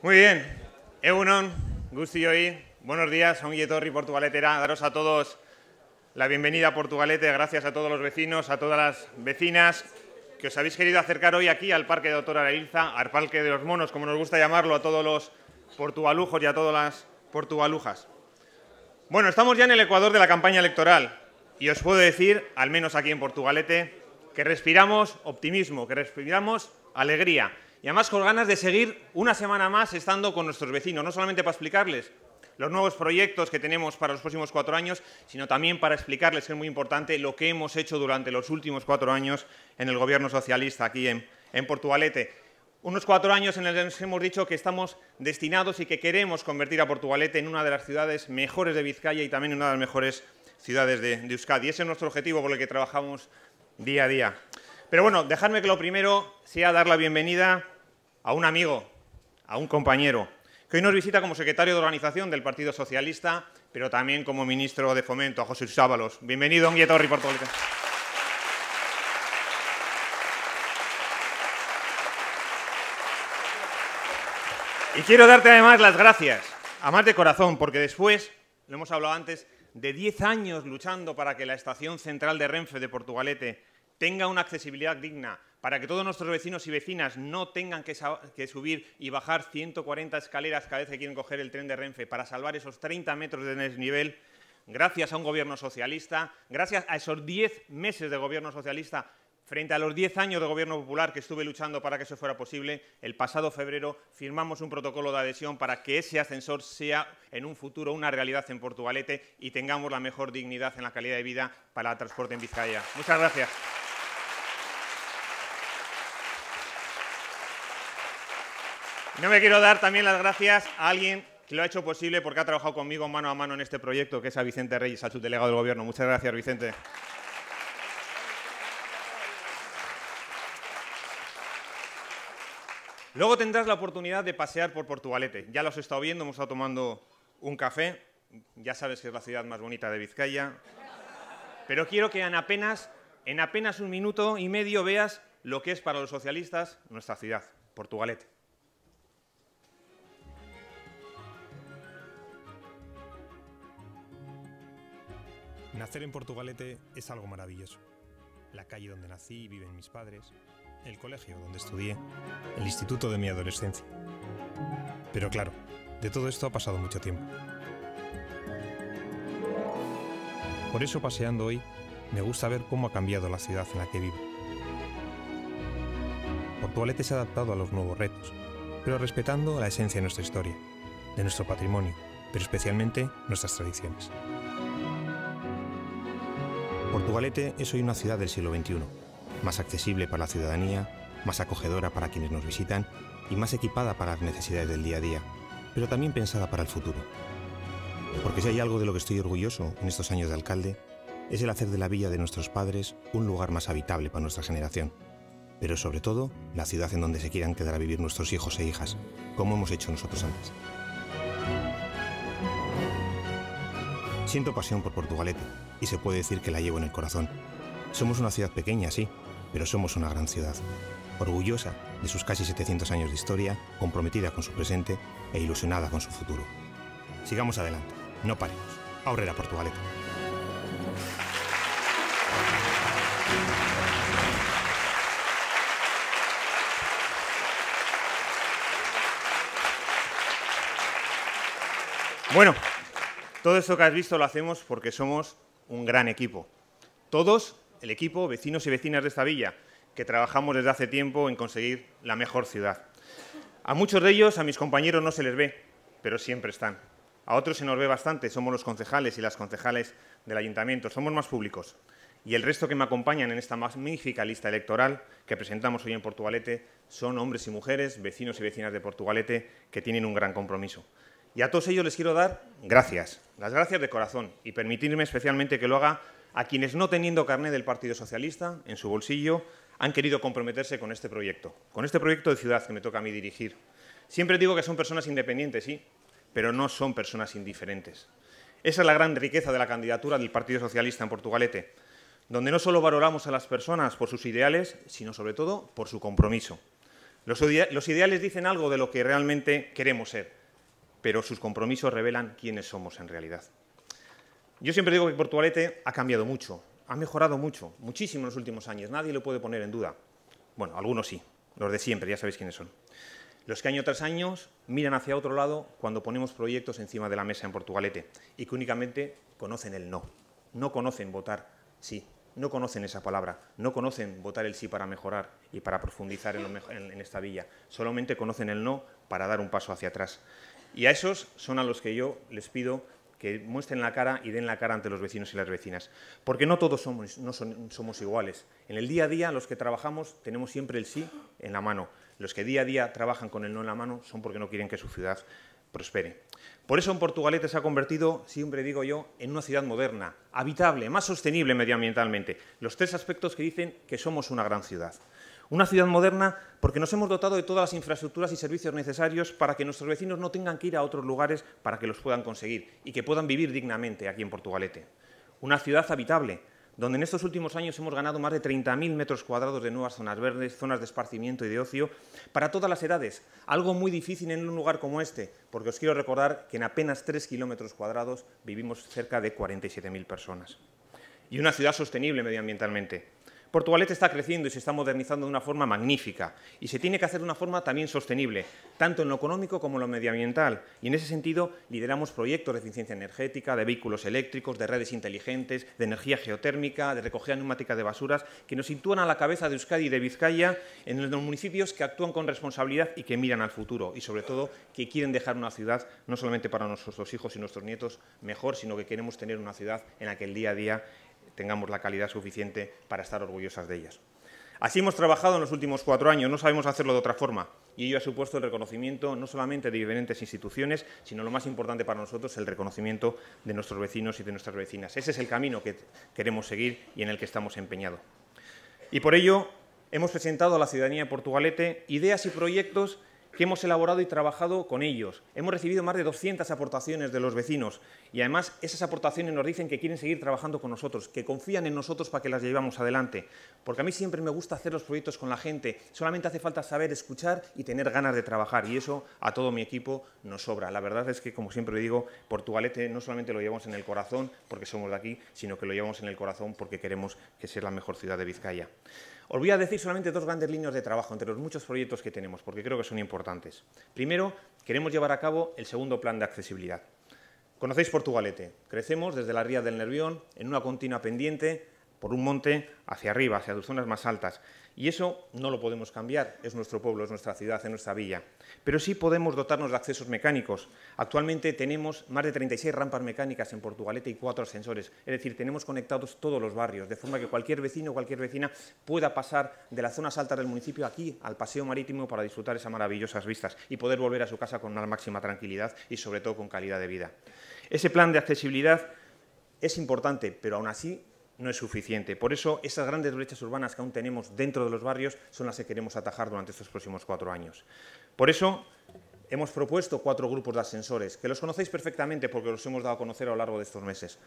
Muy bien, Eunon, hoy, buenos días, son Torri Portugaletera, daros a todos la bienvenida a Portugalete, gracias a todos los vecinos, a todas las vecinas que os habéis querido acercar hoy aquí al Parque de Doctora lailza al Parque de los Monos, como nos gusta llamarlo, a todos los portugalujos y a todas las portugalujas. Bueno, estamos ya en el Ecuador de la campaña electoral y os puedo decir, al menos aquí en Portugalete, que respiramos optimismo, que respiramos alegría, y además con ganas de seguir una semana más estando con nuestros vecinos, no solamente para explicarles los nuevos proyectos que tenemos para los próximos cuatro años, sino también para explicarles, que es muy importante, lo que hemos hecho durante los últimos cuatro años en el gobierno socialista aquí en, en Portugalete. Unos cuatro años en los que hemos dicho que estamos destinados y que queremos convertir a Portugalete en una de las ciudades mejores de Vizcaya y también una de las mejores ciudades de, de Euskadi. Ese es nuestro objetivo por el que trabajamos día a día. Pero bueno, dejadme que lo primero sea dar la bienvenida a un amigo, a un compañero, que hoy nos visita como secretario de organización del Partido Socialista, pero también como ministro de Fomento, a José Sábalos. Bienvenido, Guía Torri Y quiero darte además las gracias, a más de corazón, porque después, lo hemos hablado antes, de 10 años luchando para que la estación central de Renfe de Portugalete tenga una accesibilidad digna, para que todos nuestros vecinos y vecinas no tengan que, subir y bajar 140 escaleras cada vez que quieren coger el tren de Renfe para salvar esos 30 metros de desnivel, gracias a un gobierno socialista, gracias a esos 10 meses de gobierno socialista frente a los 10 años de gobierno popular que estuve luchando para que eso fuera posible, el pasado febrero firmamos un protocolo de adhesión para que ese ascensor sea en un futuro una realidad en Portugalete y tengamos la mejor dignidad en la calidad de vida para el transporte en Vizcaya. Muchas gracias. No me quiero dar también las gracias a alguien que lo ha hecho posible porque ha trabajado conmigo mano a mano en este proyecto, que es a Vicente Reyes, al delegado del Gobierno. Muchas gracias, Vicente. Luego tendrás la oportunidad de pasear por Portugalete. Ya los he estado viendo, hemos estado tomando un café. Ya sabes que es la ciudad más bonita de Vizcaya. Pero quiero que en apenas, en apenas un minuto y medio veas lo que es para los socialistas nuestra ciudad, Portugalete. Nacer en Portugalete es algo maravilloso. La calle donde nací y viven mis padres, el colegio donde estudié, el instituto de mi adolescencia. Pero claro, de todo esto ha pasado mucho tiempo. Por eso paseando hoy, me gusta ver cómo ha cambiado la ciudad en la que vivo. Portugalete se ha adaptado a los nuevos retos, pero respetando la esencia de nuestra historia, de nuestro patrimonio, pero especialmente nuestras tradiciones. Portugalete es hoy una ciudad del siglo XXI, más accesible para la ciudadanía, más acogedora para quienes nos visitan y más equipada para las necesidades del día a día, pero también pensada para el futuro. Porque si hay algo de lo que estoy orgulloso en estos años de alcalde, es el hacer de la villa de nuestros padres un lugar más habitable para nuestra generación, pero sobre todo la ciudad en donde se quieran quedar a vivir nuestros hijos e hijas, como hemos hecho nosotros antes. Siento pasión por Portugalete, y se puede decir que la llevo en el corazón. Somos una ciudad pequeña, sí, pero somos una gran ciudad. Orgullosa de sus casi 700 años de historia, comprometida con su presente e ilusionada con su futuro. Sigamos adelante, no paremos. la Portugalete. Bueno, todo esto que has visto lo hacemos porque somos un gran equipo. Todos, el equipo, vecinos y vecinas de esta villa, que trabajamos desde hace tiempo en conseguir la mejor ciudad. A muchos de ellos, a mis compañeros no se les ve, pero siempre están. A otros se nos ve bastante, somos los concejales y las concejales del ayuntamiento, somos más públicos. Y el resto que me acompañan en esta magnífica lista electoral que presentamos hoy en Portugalete son hombres y mujeres, vecinos y vecinas de Portugalete, que tienen un gran compromiso. Y a todos ellos les quiero dar gracias, las gracias de corazón y permitirme especialmente que lo haga a quienes no teniendo carné del Partido Socialista en su bolsillo han querido comprometerse con este proyecto, con este proyecto de ciudad que me toca a mí dirigir. Siempre digo que son personas independientes, sí, pero no son personas indiferentes. Esa es la gran riqueza de la candidatura del Partido Socialista en Portugalete, donde no solo valoramos a las personas por sus ideales, sino sobre todo por su compromiso. Los, ideales dicen algo de lo que realmente queremos ser pero sus compromisos revelan quiénes somos en realidad. Yo siempre digo que Portugalete ha cambiado mucho, ha mejorado mucho, muchísimo en los últimos años, nadie lo puede poner en duda. Bueno, algunos sí, los de siempre, ya sabéis quiénes son. Los que año tras año miran hacia otro lado cuando ponemos proyectos encima de la mesa en Portugalete y que únicamente conocen el no, no conocen votar sí, no conocen esa palabra, no conocen votar el sí para mejorar y para profundizar en, en, esta villa, solamente conocen el no para dar un paso hacia atrás. Y a esos son a los que yo les pido que muestren la cara y den la cara ante los vecinos y las vecinas. Porque no todos somos, iguales. En el día a día, los que trabajamos tenemos siempre el sí en la mano. Los que día a día trabajan con el no en la mano son porque no quieren que su ciudad prospere. Por eso en Portugalete se ha convertido, siempre digo yo, en una ciudad moderna, habitable, más sostenible medioambientalmente. Los tres aspectos que dicen que somos una gran ciudad. Una ciudad moderna porque nos hemos dotado de todas las infraestructuras y servicios necesarios para que nuestros vecinos no tengan que ir a otros lugares para que los puedan conseguir y que puedan vivir dignamente aquí en Portugalete. Una ciudad habitable, donde en estos últimos años hemos ganado más de 30.000 metros cuadrados de nuevas zonas verdes, zonas de esparcimiento y de ocio, para todas las edades, algo muy difícil en un lugar como este, porque os quiero recordar que en apenas 3 kilómetros cuadrados vivimos cerca de 47.000 personas. Y una ciudad sostenible medioambientalmente, Portugalete está creciendo y se está modernizando de una forma magnífica y se tiene que hacer de una forma también sostenible, tanto en lo económico como en lo medioambiental. Y en ese sentido lideramos proyectos de eficiencia energética, de vehículos eléctricos, de redes inteligentes, de energía geotérmica, de recogida neumática de basuras, que nos sitúan a la cabeza de Euskadi y de Vizcaya en los municipios que actúan con responsabilidad y que miran al futuro y sobre todo que quieren dejar una ciudad no solamente para nuestros hijos y nuestros nietos mejor, sino que queremos tener una ciudad en la que el día a día tengamos la calidad suficiente para estar orgullosas de ellas. Así hemos trabajado en los últimos cuatro años, no sabemos hacerlo de otra forma, y ello ha supuesto el reconocimiento no solamente de diferentes instituciones, sino lo más importante para nosotros, el reconocimiento de nuestros vecinos y de nuestras vecinas. Ese es el camino que queremos seguir y en el que estamos empeñados. Y por ello hemos presentado a la ciudadanía de Portugalete ideas y proyectos que hemos elaborado y trabajado con ellos. Hemos recibido más de 200 aportaciones de los vecinos y además esas aportaciones nos dicen que quieren seguir trabajando con nosotros, que confían en nosotros para que las llevamos adelante. Porque a mí siempre me gusta hacer los proyectos con la gente, solamente hace falta saber escuchar y tener ganas de trabajar y eso a todo mi equipo nos sobra. La verdad es que, como siempre digo, Portugalete no solamente lo llevamos en el corazón porque somos de aquí, sino que lo llevamos en el corazón porque queremos que sea la mejor ciudad de Vizcaya. Os voy a decir solamente dos grandes líneas de trabajo entre los muchos proyectos que tenemos, porque creo que son importantes. Primero, queremos llevar a cabo el segundo plan de accesibilidad. Conocéis Portugalete. Crecemos desde la ría del Nervión en una continua pendiente por un monte hacia arriba, hacia dos zonas más altas. Y eso no lo podemos cambiar, es nuestro pueblo, es nuestra ciudad, es nuestra villa. Pero sí podemos dotarnos de accesos mecánicos. Actualmente tenemos más de 36 rampas mecánicas en Portugalete y cuatro ascensores. Es decir, tenemos conectados todos los barrios, de forma que cualquier vecino o cualquier vecina pueda pasar de las zonas altas del municipio aquí al paseo marítimo para disfrutar esas maravillosas vistas y poder volver a su casa con una máxima tranquilidad y sobre todo con calidad de vida. Ese plan de accesibilidad es importante, pero aún así no es suficiente. Por eso esas grandes brechas urbanas que aún tenemos dentro de los barrios son las que queremos atajar durante estos próximos cuatro años. Por eso hemos propuesto cuatro grupos de ascensores, que los conocéis perfectamente porque los hemos dado a conocer a lo largo de estos meses.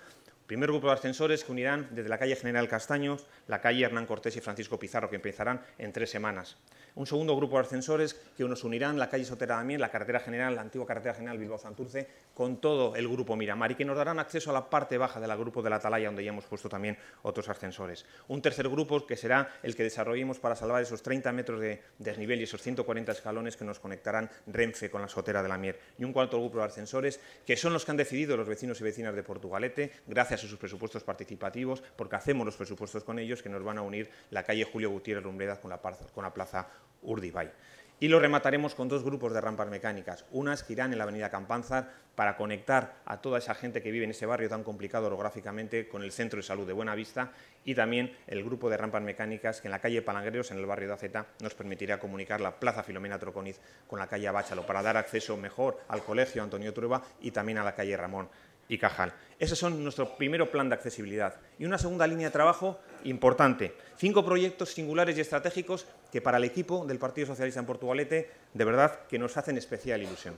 Primer grupo de ascensores que unirán desde la calle General Castaños, la calle Hernán Cortés y Francisco Pizarro, que empezarán en tres semanas. Un segundo grupo de ascensores que nos unirán la calle Sotera también, la carretera general, la antigua carretera general Bilbao-Santurce, con todo el grupo Miramar y que nos darán acceso a la parte baja del grupo de la Atalaya, donde ya hemos puesto también otros ascensores. Un tercer grupo que será el que desarrollemos para salvar esos 30 metros de desnivel y esos 140 escalones que nos conectarán Renfe con la Sotera de la Mier. Y un cuarto grupo de ascensores que son los que han decidido los vecinos y vecinas de Portugalete, gracias gracias a sus presupuestos participativos, porque hacemos los presupuestos con ellos, que nos van a unir la calle Julio Gutiérrez Lumbreda con la, con la plaza Urdibay. Y lo remataremos con dos grupos de rampas mecánicas. Unas que irán en la avenida Campanzar para conectar a toda esa gente que vive en ese barrio tan complicado orográficamente con el centro de salud de Buena Vista, y también el grupo de rampas mecánicas que en la calle Palangreos, en el barrio de Aceta, nos permitirá comunicar la plaza Filomena Troconiz con la calle Abáchalo para dar acceso mejor al colegio Antonio Trueba y también a la calle Ramón y Cajal. Ese son nuestro primer plan de accesibilidad. Y una segunda línea de trabajo importante. Cinco proyectos singulares y estratégicos que para el equipo del Partido Socialista en Portugalete, de verdad, que nos hacen especial ilusión.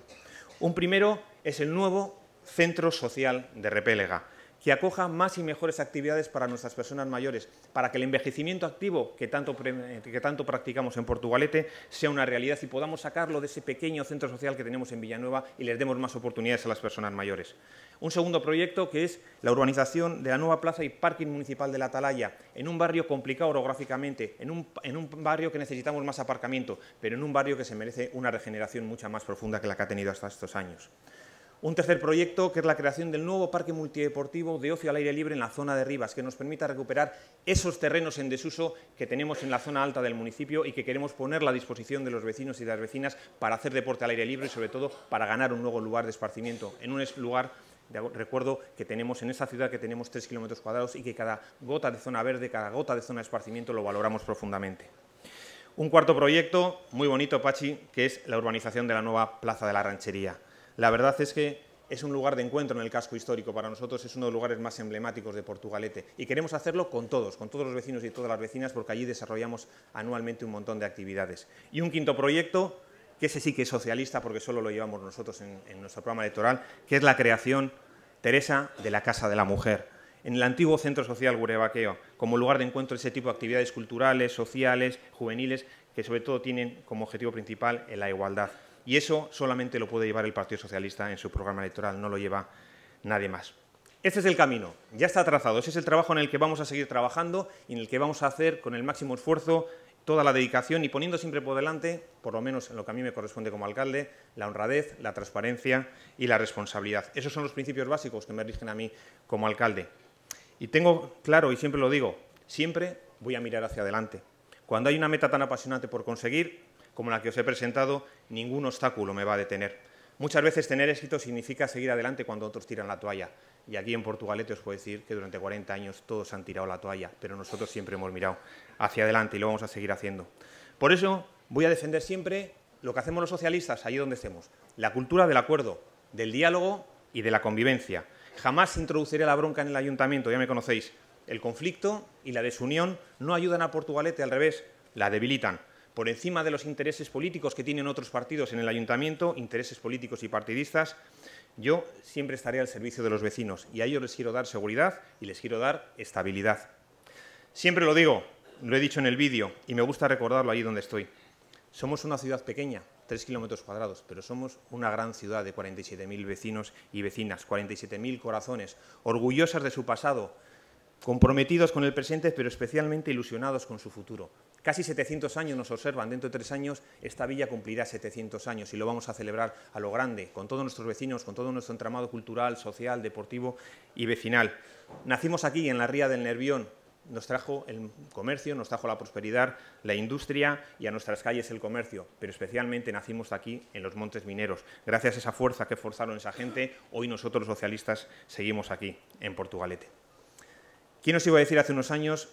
Un primero es el nuevo Centro Social de Repélega que acoja más y mejores actividades para nuestras personas mayores, para que el envejecimiento activo eh, que tanto, practicamos en Portugalete sea una realidad y podamos sacarlo de ese pequeño centro social que tenemos en Villanueva y les demos más oportunidades a las personas mayores. Un segundo proyecto que es la urbanización de la nueva plaza y parking municipal de la Atalaya, en un barrio complicado orográficamente, en un, en un barrio que necesitamos más aparcamiento, pero en un barrio que se merece una regeneración mucha más profunda que la que ha tenido hasta estos años. Un tercer proyecto, que es la creación del nuevo parque multideportivo de ocio al aire libre en la zona de Rivas, que nos permita recuperar esos terrenos en desuso que tenemos en la zona alta del municipio y que queremos poner a disposición de los vecinos y de las vecinas para hacer deporte al aire libre y, sobre todo, para ganar un nuevo lugar de esparcimiento, en un lugar recuerdo que tenemos en esta ciudad que tenemos tres kilómetros cuadrados y que cada gota de zona verde, cada gota de zona de esparcimiento lo valoramos profundamente. Un cuarto proyecto, muy bonito, Pachi, que es la urbanización de la nueva Plaza de la Ranchería. La verdad es que es un lugar de encuentro en el casco histórico. Para nosotros es uno de los lugares más emblemáticos de Portugalete y queremos hacerlo con todos, con todos los vecinos y todas las vecinas, porque allí desarrollamos anualmente un montón de actividades. Y un quinto proyecto, que ese sí que es socialista, porque solo lo llevamos nosotros en, nuestro programa electoral, que es la creación, Teresa, de la Casa de la Mujer. En el antiguo Centro Social Gurebaqueo, como lugar de encuentro de ese tipo de actividades culturales, sociales, juveniles, que sobre todo tienen como objetivo principal eh, la igualdad. Y eso solamente lo puede llevar el Partido Socialista en su programa electoral, no lo lleva nadie más. Ese es el camino, ya está trazado, ese es el trabajo en el que vamos a seguir trabajando y en el que vamos a hacer con el máximo esfuerzo toda la dedicación y poniendo siempre por delante, por lo menos en lo que a mí me corresponde como alcalde, la honradez, la transparencia y la responsabilidad. Esos son los principios básicos que me rigen a mí como alcalde. Y tengo claro, y siempre lo digo, siempre voy a mirar hacia adelante. Cuando hay una meta tan apasionante por conseguir, como la que os he presentado, ningún obstáculo me va a detener. Muchas veces tener éxito significa seguir adelante cuando otros tiran la toalla. Y aquí en Portugalete os puedo decir que durante 40 años todos han tirado la toalla, pero nosotros siempre hemos mirado hacia adelante y lo vamos a seguir haciendo. Por eso voy a defender siempre lo que hacemos los socialistas, allí donde estemos, la cultura del acuerdo, del diálogo y de la convivencia. Jamás introduciré la bronca en el ayuntamiento, ya me conocéis. El conflicto y la desunión no ayudan a Portugalete, al revés, la debilitan por encima de los intereses políticos que tienen otros partidos en el ayuntamiento, intereses políticos y partidistas, yo siempre estaré al servicio de los vecinos y a ellos les quiero dar seguridad y les quiero dar estabilidad. Siempre lo digo, lo he dicho en el vídeo y me gusta recordarlo allí donde estoy. Somos una ciudad pequeña, tres kilómetros cuadrados, pero somos una gran ciudad de 47.000 vecinos y vecinas, 47.000 corazones, orgullosas de su pasado, comprometidos con el presente, pero especialmente ilusionados con su futuro. Casi 700 años nos observan, dentro de tres años esta villa cumplirá 700 años y lo vamos a celebrar a lo grande, con todos nuestros vecinos, con todo nuestro entramado cultural, social, deportivo y vecinal. Nacimos aquí, en la Ría del Nervión, nos trajo el comercio, nos trajo la prosperidad, la industria y a nuestras calles el comercio, pero especialmente nacimos aquí en los Montes Mineros. Gracias a esa fuerza que forzaron esa gente, hoy nosotros los socialistas seguimos aquí, en Portugalete. ¿Quién os iba a decir hace unos años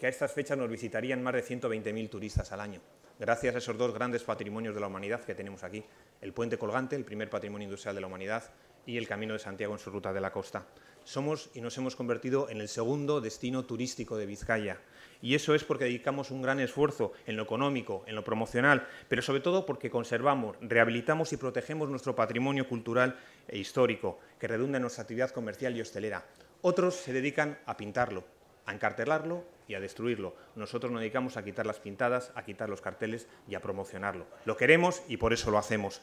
que a estas fechas nos visitarían más de 120.000 turistas al año, gracias a esos dos grandes patrimonios de la humanidad que tenemos aquí, el puente colgante, el primer patrimonio industrial de la humanidad, y el Camino de Santiago en su ruta de la costa. Somos y nos hemos convertido en el segundo destino turístico de Vizcaya. Y eso es porque dedicamos un gran esfuerzo en lo económico, en lo promocional, pero sobre todo porque conservamos, rehabilitamos y protegemos nuestro patrimonio cultural e histórico, que redunda en nuestra actividad comercial y hostelera. Otros se dedican a pintarlo, a encartelarlo y a destruirlo. Nosotros nos dedicamos a quitar las pintadas, a quitar los carteles y a promocionarlo. Lo queremos y por eso lo hacemos.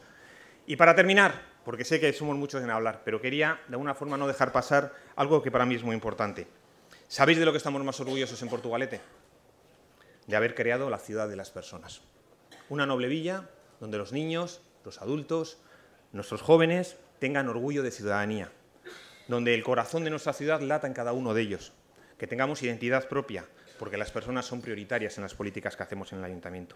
Y para terminar, porque sé que somos muchos en hablar, pero quería de alguna forma no dejar pasar algo que para mí es muy importante. ¿Sabéis de lo que estamos más orgullosos en Portugalete? De haber creado la ciudad de las personas. Una noble villa donde los niños, los adultos, nuestros jóvenes tengan orgullo de ciudadanía, donde el corazón de nuestra ciudad lata en cada uno de ellos, que tengamos identidad propia, porque las personas son prioritarias en las políticas que hacemos en el ayuntamiento.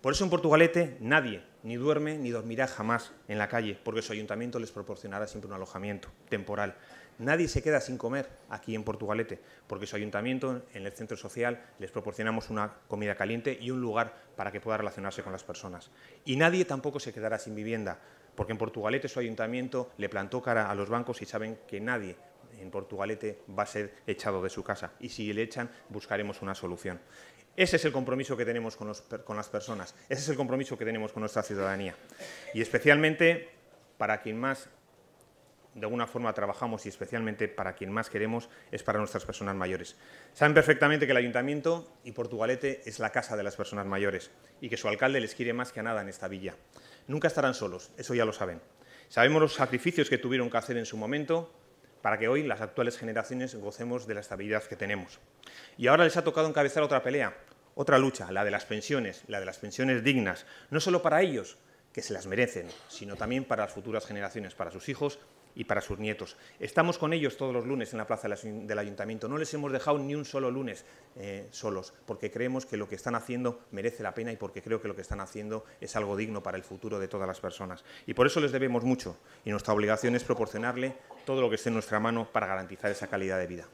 Por eso en Portugalete nadie ni duerme ni dormirá jamás en la calle, porque su ayuntamiento les proporcionará siempre un alojamiento temporal. Nadie se queda sin comer aquí en Portugalete, porque su ayuntamiento en el centro social les proporcionamos una comida caliente y un lugar para que pueda relacionarse con las personas. Y nadie tampoco se quedará sin vivienda, porque en Portugalete su ayuntamiento le plantó cara a los bancos y saben que nadie en Portugalete va a ser echado de su casa y si le echan buscaremos una solución. Ese es el compromiso que tenemos con, las personas, ese es el compromiso que tenemos con nuestra ciudadanía y especialmente para quien más de alguna forma trabajamos y especialmente para quien más queremos es para nuestras personas mayores. Saben perfectamente que el ayuntamiento y Portugalete es la casa de las personas mayores y que su alcalde les quiere más que a nada en esta villa. Nunca estarán solos, eso ya lo saben. Sabemos los sacrificios que tuvieron que hacer en su momento para que hoy las actuales generaciones gocemos de la estabilidad que tenemos. Y ahora les ha tocado encabezar otra pelea, otra lucha, la de las pensiones, la de las pensiones dignas, no solo para ellos, que se las merecen, sino también para las futuras generaciones, para sus hijos y para sus nietos. Estamos con ellos todos los lunes en la plaza del ayuntamiento. No les hemos dejado ni un solo lunes eh, solos, porque creemos que lo que están haciendo merece la pena y porque creo que lo que están haciendo es algo digno para el futuro de todas las personas. Y por eso les debemos mucho y nuestra obligación es proporcionarle todo lo que esté en nuestra mano para garantizar esa calidad de vida.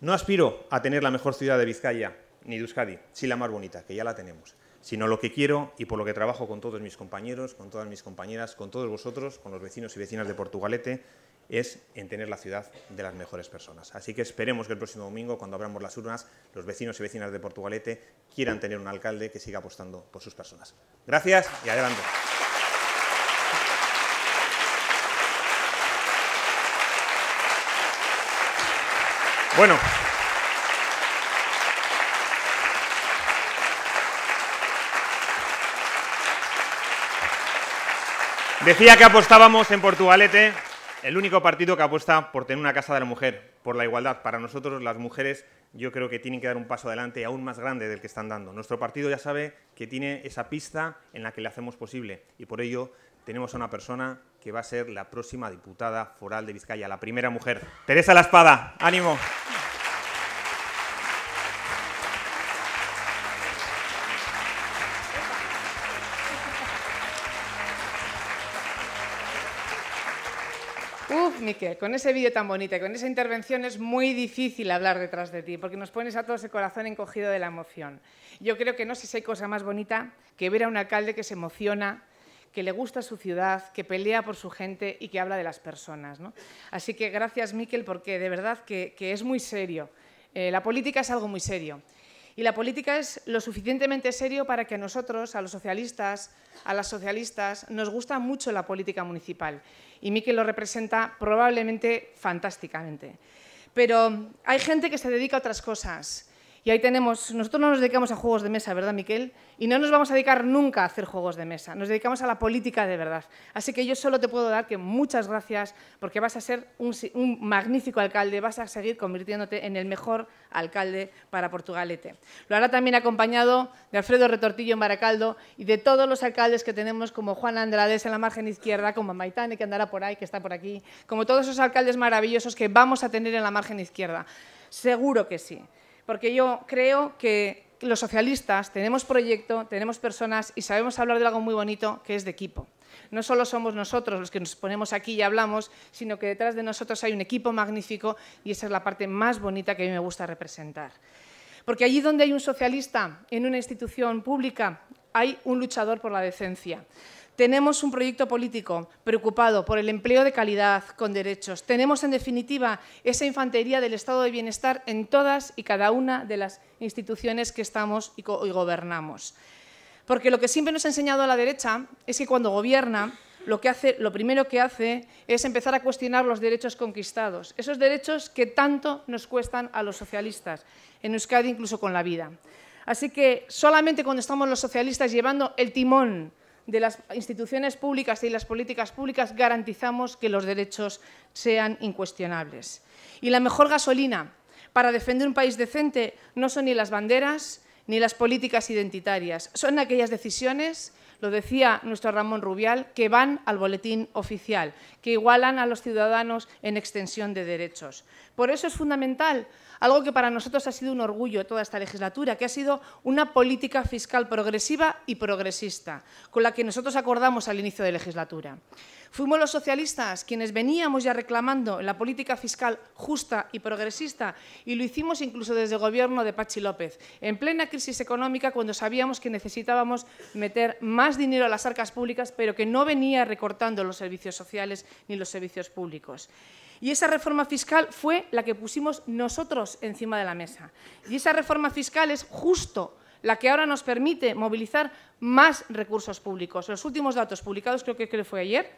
No aspiro a tener la mejor ciudad de Vizcaya ni de Euskadi, sí la más bonita, que ya la tenemos sino lo que quiero y por lo que trabajo con todos mis compañeros, con todas mis compañeras, con todos vosotros, con los vecinos y vecinas de Portugalete, es en tener la ciudad de las mejores personas. Así que esperemos que el próximo domingo, cuando abramos las urnas, los vecinos y vecinas de Portugalete quieran tener un alcalde que siga apostando por sus personas. Gracias y adelante. Bueno. Decía que apostábamos en Portugalete, el único partido que apuesta por tener una casa de la mujer, por la igualdad. Para nosotros, las mujeres, yo creo que tienen que dar un paso adelante aún más grande del que están dando. Nuestro partido ya sabe que tiene esa pista en la que le hacemos posible y por ello tenemos a una persona que va a ser la próxima diputada foral de Vizcaya, la primera mujer. Teresa La Espada, ánimo. Miquel, con ese vídeo tan bonito y con esa intervención es muy difícil hablar detrás de ti, porque nos pones a todos el corazón encogido de la emoción. Yo creo que no sé si hay cosa más bonita que ver a un alcalde que se emociona, que le gusta su ciudad, que pelea por su gente y que habla de las personas. Así que gracias, Miquel, porque de verdad que, es muy serio. Eh, la política es algo muy serio. Y la política es lo suficientemente serio para que a nosotros, a los socialistas, a las socialistas, nos gusta mucho la política municipal. Y Miquel lo representa probablemente fantásticamente. Pero hay gente que se dedica a otras cosas. Y ahí tenemos, nosotros no nos dedicamos a juegos de mesa, ¿verdad, Miquel? Y no nos vamos a dedicar nunca a hacer juegos de mesa, nos dedicamos a la política de verdad. Así que yo solo te puedo dar que muchas gracias, porque vas a ser un, un magnífico alcalde, vas a seguir convirtiéndote en el mejor alcalde para Portugalete. Lo hará también acompañado de Alfredo Retortillo en Baracaldo y de todos los alcaldes que tenemos, como Juan Andrades en la margen izquierda, como Maitane, que andará por ahí, que está por aquí, como todos esos alcaldes maravillosos que vamos a tener en la margen izquierda. Seguro que sí porque yo creo que los socialistas tenemos proyecto, tenemos personas y sabemos hablar de algo muy bonito que es de equipo. No solo somos nosotros los que nos ponemos aquí y hablamos, sino que detrás de nosotros hay un equipo magnífico y esa es la parte más bonita que a mí me gusta representar. Porque allí donde hay un socialista en una institución pública, hay un luchador por la decencia. Tenemos un proyecto político preocupado por el empleo de calidad con derechos. Tenemos, en definitiva, esa infantería del estado de bienestar en todas y cada una de las instituciones que estamos y, gobernamos. Porque lo que siempre nos ha enseñado la derecha es que cuando gobierna, lo, que hace, lo primero que hace es empezar a cuestionar los derechos conquistados, esos derechos que tanto nos cuestan a los socialistas, en Euskadi incluso con la vida. Así que solamente cuando estamos los socialistas llevando el timón de las instituciones públicas y las políticas públicas garantizamos que los derechos sean incuestionables. Y la mejor gasolina para defender un país decente no son ni las banderas ni las políticas identitarias, son aquellas decisiones lo decía nuestro Ramón Rubial, que van al boletín oficial, que igualan a los ciudadanos en extensión de derechos. Por eso es fundamental algo que para nosotros ha sido un orgullo toda esta legislatura, que ha sido una política fiscal progresiva y progresista, con la que nosotros acordamos al inicio de legislatura. Fuimos los socialistas quienes veníamos ya reclamando la política fiscal justa y progresista y lo hicimos incluso desde el gobierno de Pachi López, en plena crisis económica cuando sabíamos que necesitábamos meter más dinero a las arcas públicas, pero que no venía recortando los servicios sociales ni los servicios públicos. Y esa reforma fiscal fue la que pusimos nosotros encima de la mesa. Y esa reforma fiscal es justo la que ahora nos permite movilizar más recursos públicos. Los últimos datos publicados, creo que, creo fue ayer,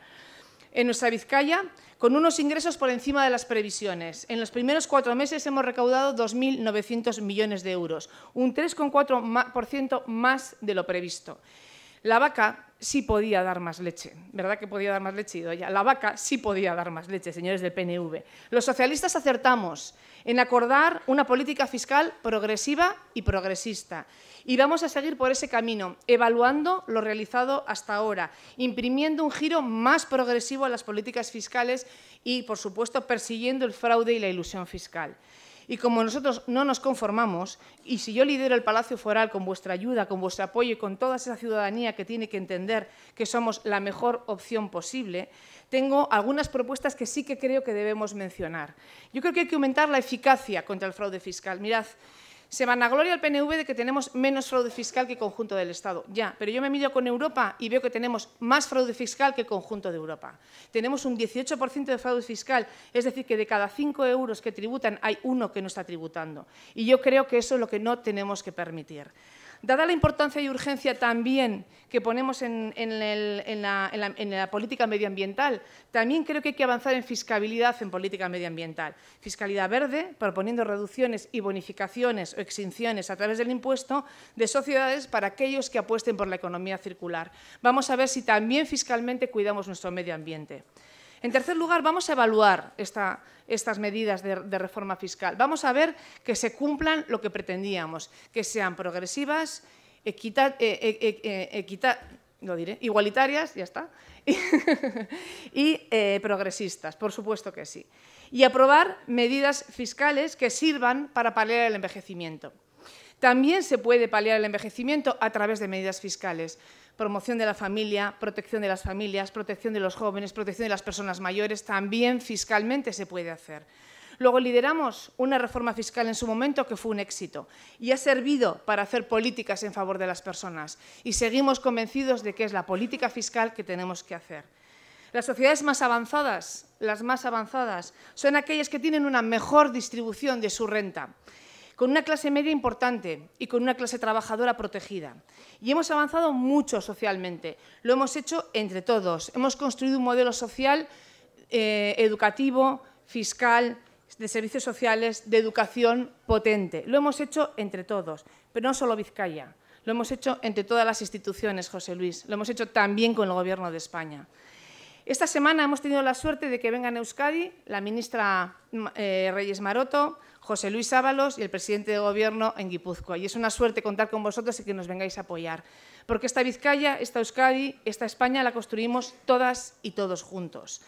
en nuestra Vizcaya, con unos ingresos por encima de las previsiones. En los primeros cuatro meses hemos recaudado 2.900 millones de euros, un 3,4% más de lo previsto. La vaca sí podía dar más leche, ¿verdad que podía dar más leche, Idoia. La vaca sí podía dar más leche, señores del PNV. Los socialistas acertamos en acordar una política fiscal progresiva y progresista. Y vamos a seguir por ese camino, evaluando lo realizado hasta ahora, imprimiendo un giro más progresivo a las políticas fiscales y, por supuesto, persiguiendo el fraude y la ilusión fiscal. Y como nosotros no nos conformamos, y si yo lidero el Palacio Foral con vuestra ayuda, con vuestro apoyo y con toda esa ciudadanía que tiene que entender que somos la mejor opción posible, tengo algunas propuestas que sí que creo que debemos mencionar. Yo creo que hay que aumentar la eficacia contra el fraude fiscal. Mirad, se vanagloria el PNV de que tenemos menos fraude fiscal que el conjunto del Estado. Ya, pero yo me mido con Europa y veo que tenemos más fraude fiscal que el conjunto de Europa. Tenemos un 18% de fraude fiscal, es decir, que de cada cinco euros que tributan hay uno que no está tributando. Y yo creo que eso es lo que no tenemos que permitir. Dada la importancia y urgencia también que ponemos en, la, política medioambiental, también creo que hay que avanzar en fiscalidad en política medioambiental. Fiscalidad verde, proponiendo reducciones y bonificaciones o exinciones a través del impuesto de sociedades para aquellos que apuesten por la economía circular. Vamos a ver si también fiscalmente cuidamos nuestro medio ambiente. En tercer lugar, vamos a evaluar estas medidas de, reforma fiscal. Vamos a ver que se cumplan lo que pretendíamos, que sean progresivas, eh, eh, eh, igualitarias, ya está, y progresistas, por supuesto que sí. Y aprobar medidas fiscales que sirvan para paliar el envejecimiento. También se puede paliar el envejecimiento a través de medidas fiscales promoción de la familia, protección de las familias, protección de los jóvenes, protección de las personas mayores, también fiscalmente se puede hacer. Luego lideramos una reforma fiscal en su momento que fue un éxito y ha servido para hacer políticas en favor de las personas y seguimos convencidos de que es la política fiscal que tenemos que hacer. Las sociedades más avanzadas, las más avanzadas, son aquellas que tienen una mejor distribución de su renta con una clase media importante y con una clase trabajadora protegida. Y hemos avanzado mucho socialmente, lo hemos hecho entre todos, hemos construido un modelo social, eh, educativo, fiscal, de servicios sociales, de educación potente. Lo hemos hecho entre todos, pero no solo Vizcaya, lo hemos hecho entre todas las instituciones, José Luis, lo hemos hecho también con el Gobierno de España. Esta semana hemos tenido la suerte de que venga a Euskadi la ministra eh, Reyes Maroto, José Luis Ábalos y el presidente de Gobierno en Guipúzcoa. Y es una suerte contar con vosotros y que nos vengáis a apoyar, porque esta Vizcaya, esta Euskadi, esta España la construimos todas y todos juntos.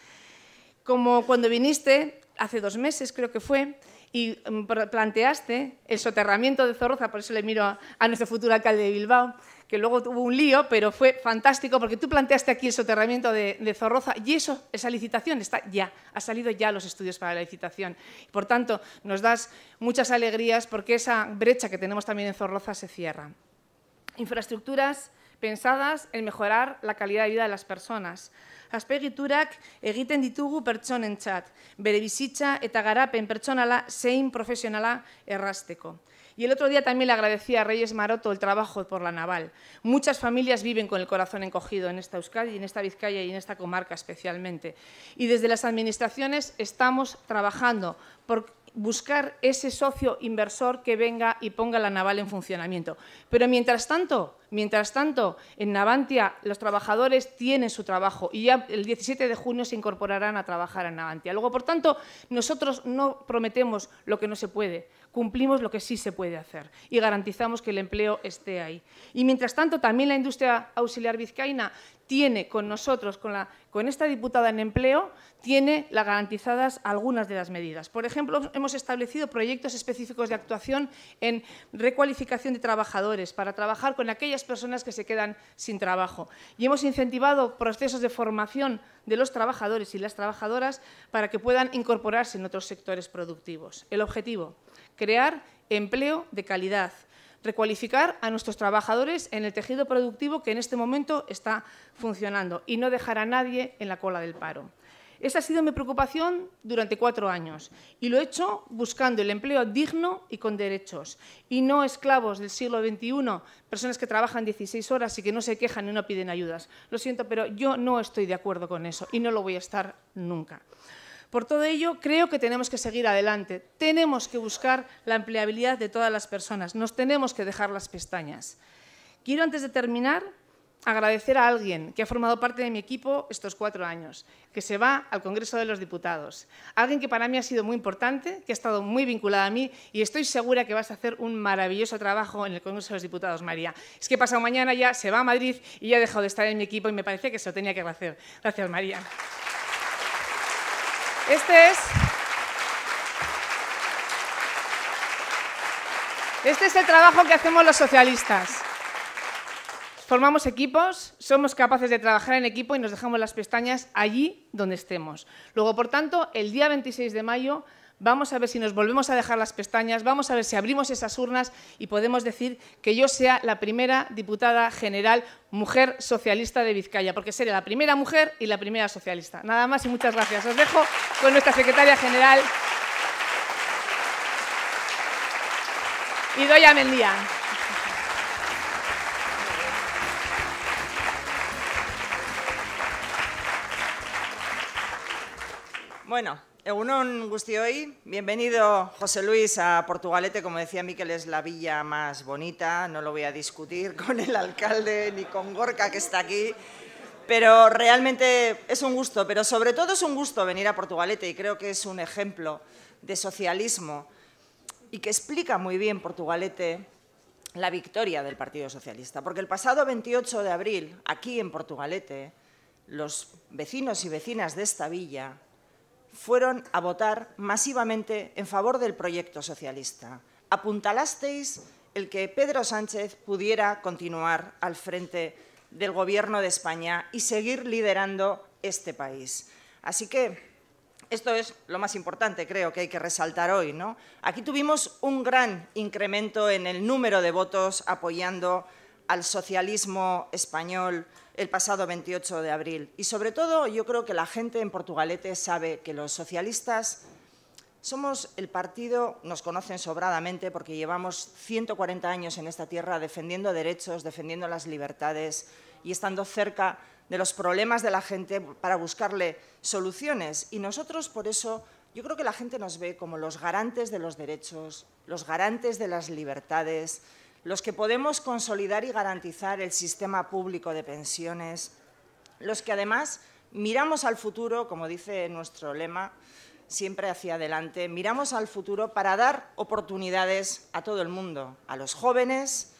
Como cuando viniste, hace dos meses creo que fue, y mm, planteaste el soterramiento de Zorroza, por eso le miro a, nuestro futuro alcalde de Bilbao, que luego tuvo un lío, pero fue fantástico porque tú planteaste aquí el soterramiento de, de Zorroza y eso, esa licitación está ya, ha salido ya los estudios para la licitación. Por tanto, nos das muchas alegrías porque esa brecha que tenemos también en Zorroza se cierra. Infraestructuras, pensadas en mejorar la calidad de vida de las personas. Azpegiturak egiten ditugu pertsonentzat, bere bizitza eta garapen pertsonala zein profesionala errasteko. Y el otro día también le agradecía a Reyes Maroto el trabajo por la naval. Muchas familias viven con el corazón encogido en esta Euskadi, en esta Vizcaya y en esta comarca especialmente. Y desde las administraciones estamos trabajando por buscar ese socio inversor que venga y ponga la naval en funcionamiento. Pero mientras tanto, mientras tanto, en Navantia los trabajadores tienen su trabajo y ya el 17 de junio se incorporarán a trabajar en Navantia. Luego, por tanto, nosotros no prometemos lo que no se puede, cumplimos lo que sí se puede hacer y garantizamos que el empleo esté ahí. Y mientras tanto, también la industria auxiliar vizcaína tiene con nosotros, con, esta diputada en empleo, tiene garantizadas algunas de las medidas. Por ejemplo, hemos establecido proyectos específicos de actuación en recualificación de trabajadores para trabajar con aquellas personas que se quedan sin trabajo. Y hemos incentivado procesos de formación de los trabajadores y las trabajadoras para que puedan incorporarse en otros sectores productivos. El objetivo, crear empleo de calidad recualificar a nuestros trabajadores en el tejido productivo que en este momento está funcionando y no dejar a nadie en la cola del paro. Esa ha sido mi preocupación durante cuatro años y lo he hecho buscando el empleo digno y con derechos y no esclavos del siglo XXI, personas que trabajan 16 horas y que no se quejan y no piden ayudas. Lo siento, pero yo no estoy de acuerdo con eso y no lo voy a estar nunca. Por todo ello, creo que tenemos que seguir adelante, tenemos que buscar la empleabilidad de todas las personas, nos tenemos que dejar las pestañas. Quiero, antes de terminar, agradecer a alguien que ha formado parte de mi equipo estos cuatro años, que se va al Congreso de los Diputados. Alguien que para mí ha sido muy importante, que ha estado muy vinculada a mí y estoy segura que vas a hacer un maravilloso trabajo en el Congreso de los Diputados, María. Es que pasado mañana ya se va a Madrid y ya ha dejado de estar en mi equipo y me parece que se lo tenía que hacer. Gracias, María. Este es. Este es el trabajo que hacemos los socialistas. Formamos equipos, somos capaces de trabajar en equipo y nos dejamos las pestañas allí donde estemos. Luego, por tanto, el día 26 de mayo vamos a ver si nos volvemos a dejar las pestañas, vamos a ver si abrimos esas urnas y podemos decir que yo sea la primera diputada general mujer socialista de Vizcaya, porque seré la primera mujer y la primera socialista. Nada más y muchas gracias. Os dejo con nuestra secretaria general. Y doy a Mendía. Bueno, Egunon hoy. bienvenido José Luis a Portugalete, como decía Miquel es la villa más bonita, no lo voy a discutir con el alcalde ni con Gorka que está aquí, pero realmente es un gusto, pero sobre todo es un gusto venir a Portugalete y creo que es un ejemplo de socialismo y que explica muy bien Portugalete la victoria del Partido Socialista, porque el pasado 28 de abril, aquí en Portugalete, los vecinos y vecinas de esta villa fueron a votar masivamente en favor del proyecto socialista. Apuntalasteis el que Pedro Sánchez pudiera continuar al frente del Gobierno de España y seguir liderando este país. Así que esto es lo más importante, creo, que hay que resaltar hoy. ¿no? Aquí tuvimos un gran incremento en el número de votos apoyando al socialismo español el pasado 28 de abril. Y sobre todo yo creo que la gente en Portugalete sabe que los socialistas somos el partido, nos conocen sobradamente porque llevamos 140 años en esta tierra defendiendo derechos, defendiendo las libertades y estando cerca de los problemas de la gente para buscarle soluciones. Y nosotros por eso yo creo que la gente nos ve como los garantes de los derechos, los garantes de las libertades, los que podemos consolidar y garantizar el sistema público de pensiones, los que además miramos al futuro, como dice nuestro lema, siempre hacia adelante, miramos al futuro para dar oportunidades a todo el mundo, a los jóvenes,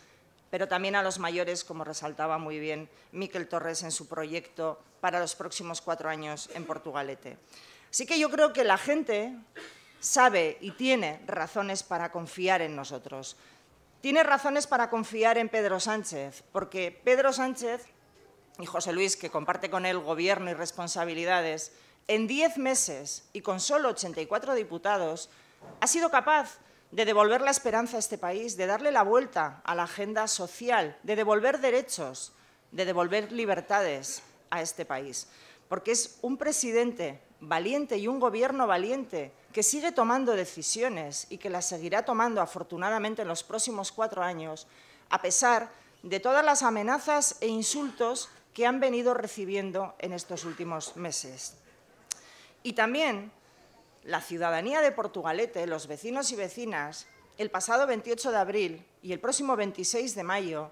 pero también a los mayores, como resaltaba muy bien Miquel Torres en su proyecto para los próximos cuatro años en Portugalete. Así que yo creo que la gente sabe y tiene razones para confiar en nosotros tiene razones para confiar en Pedro Sánchez, porque Pedro Sánchez y José Luis, que comparte con él gobierno y responsabilidades, en diez meses y con solo 84 diputados, ha sido capaz de devolver la esperanza a este país, de darle la vuelta a la agenda social, de devolver derechos, de devolver libertades a este país. Porque es un presidente valiente y un gobierno valiente que sigue tomando decisiones y que las seguirá tomando afortunadamente en los próximos cuatro años, a pesar de todas las amenazas e insultos que han venido recibiendo en estos últimos meses. Y también la ciudadanía de Portugalete, los vecinos y vecinas, el pasado 28 de abril y el próximo 26 de mayo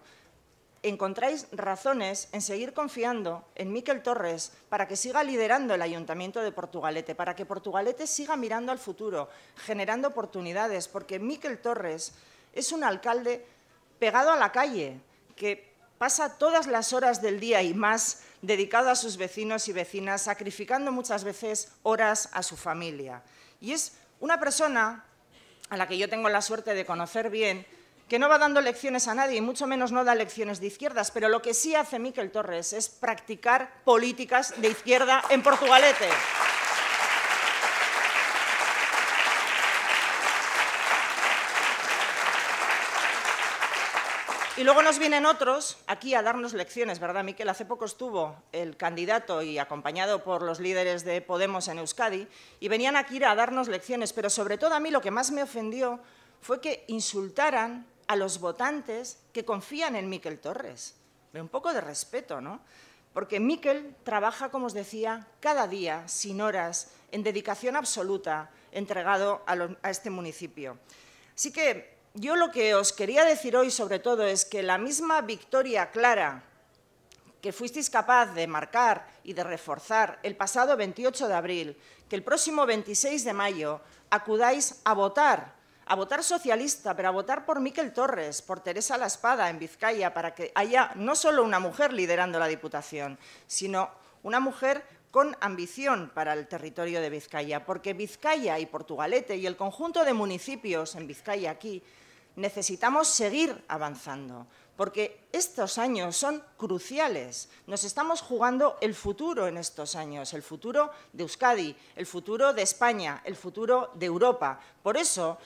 encontráis razones en seguir confiando en Miquel Torres para que siga liderando el Ayuntamiento de Portugalete, para que Portugalete siga mirando al futuro, generando oportunidades, porque Miquel Torres es un alcalde pegado a la calle, que pasa todas las horas del día y más dedicado a sus vecinos y vecinas, sacrificando muchas veces horas a su familia. Y es una persona a la que yo tengo la suerte de conocer bien, que no va dando lecciones a nadie, y mucho menos no da lecciones de izquierdas, pero lo que sí hace Miquel Torres es practicar políticas de izquierda en Portugalete. Y luego nos vienen otros aquí a darnos lecciones, ¿verdad, Miquel? Hace poco estuvo el candidato y acompañado por los líderes de Podemos en Euskadi y venían aquí a darnos lecciones, pero sobre todo a mí lo que más me ofendió fue que insultaran a los votantes que confían en Miquel Torres. Un poco de respeto, ¿no? Porque Miquel trabaja, como os decía, cada día, sin horas, en dedicación absoluta, entregado a, a este municipio. Así que yo lo que os quería decir hoy, sobre todo, es que la misma victoria clara que fuisteis capaz de marcar y de reforzar el pasado 28 de abril, que el próximo 26 de mayo acudáis a votar a votar socialista, pero a votar por Miquel Torres, por Teresa La Espada en Vizcaya, para que haya no solo una mujer liderando la Diputación, sino una mujer con ambición para el territorio de Vizcaya, porque Vizcaya y Portugalete y el conjunto de municipios en Vizcaya aquí necesitamos seguir avanzando, porque estos años son cruciales. Nos estamos jugando el futuro en estos años, el futuro de Euskadi, el futuro de España, el futuro de Europa. Por eso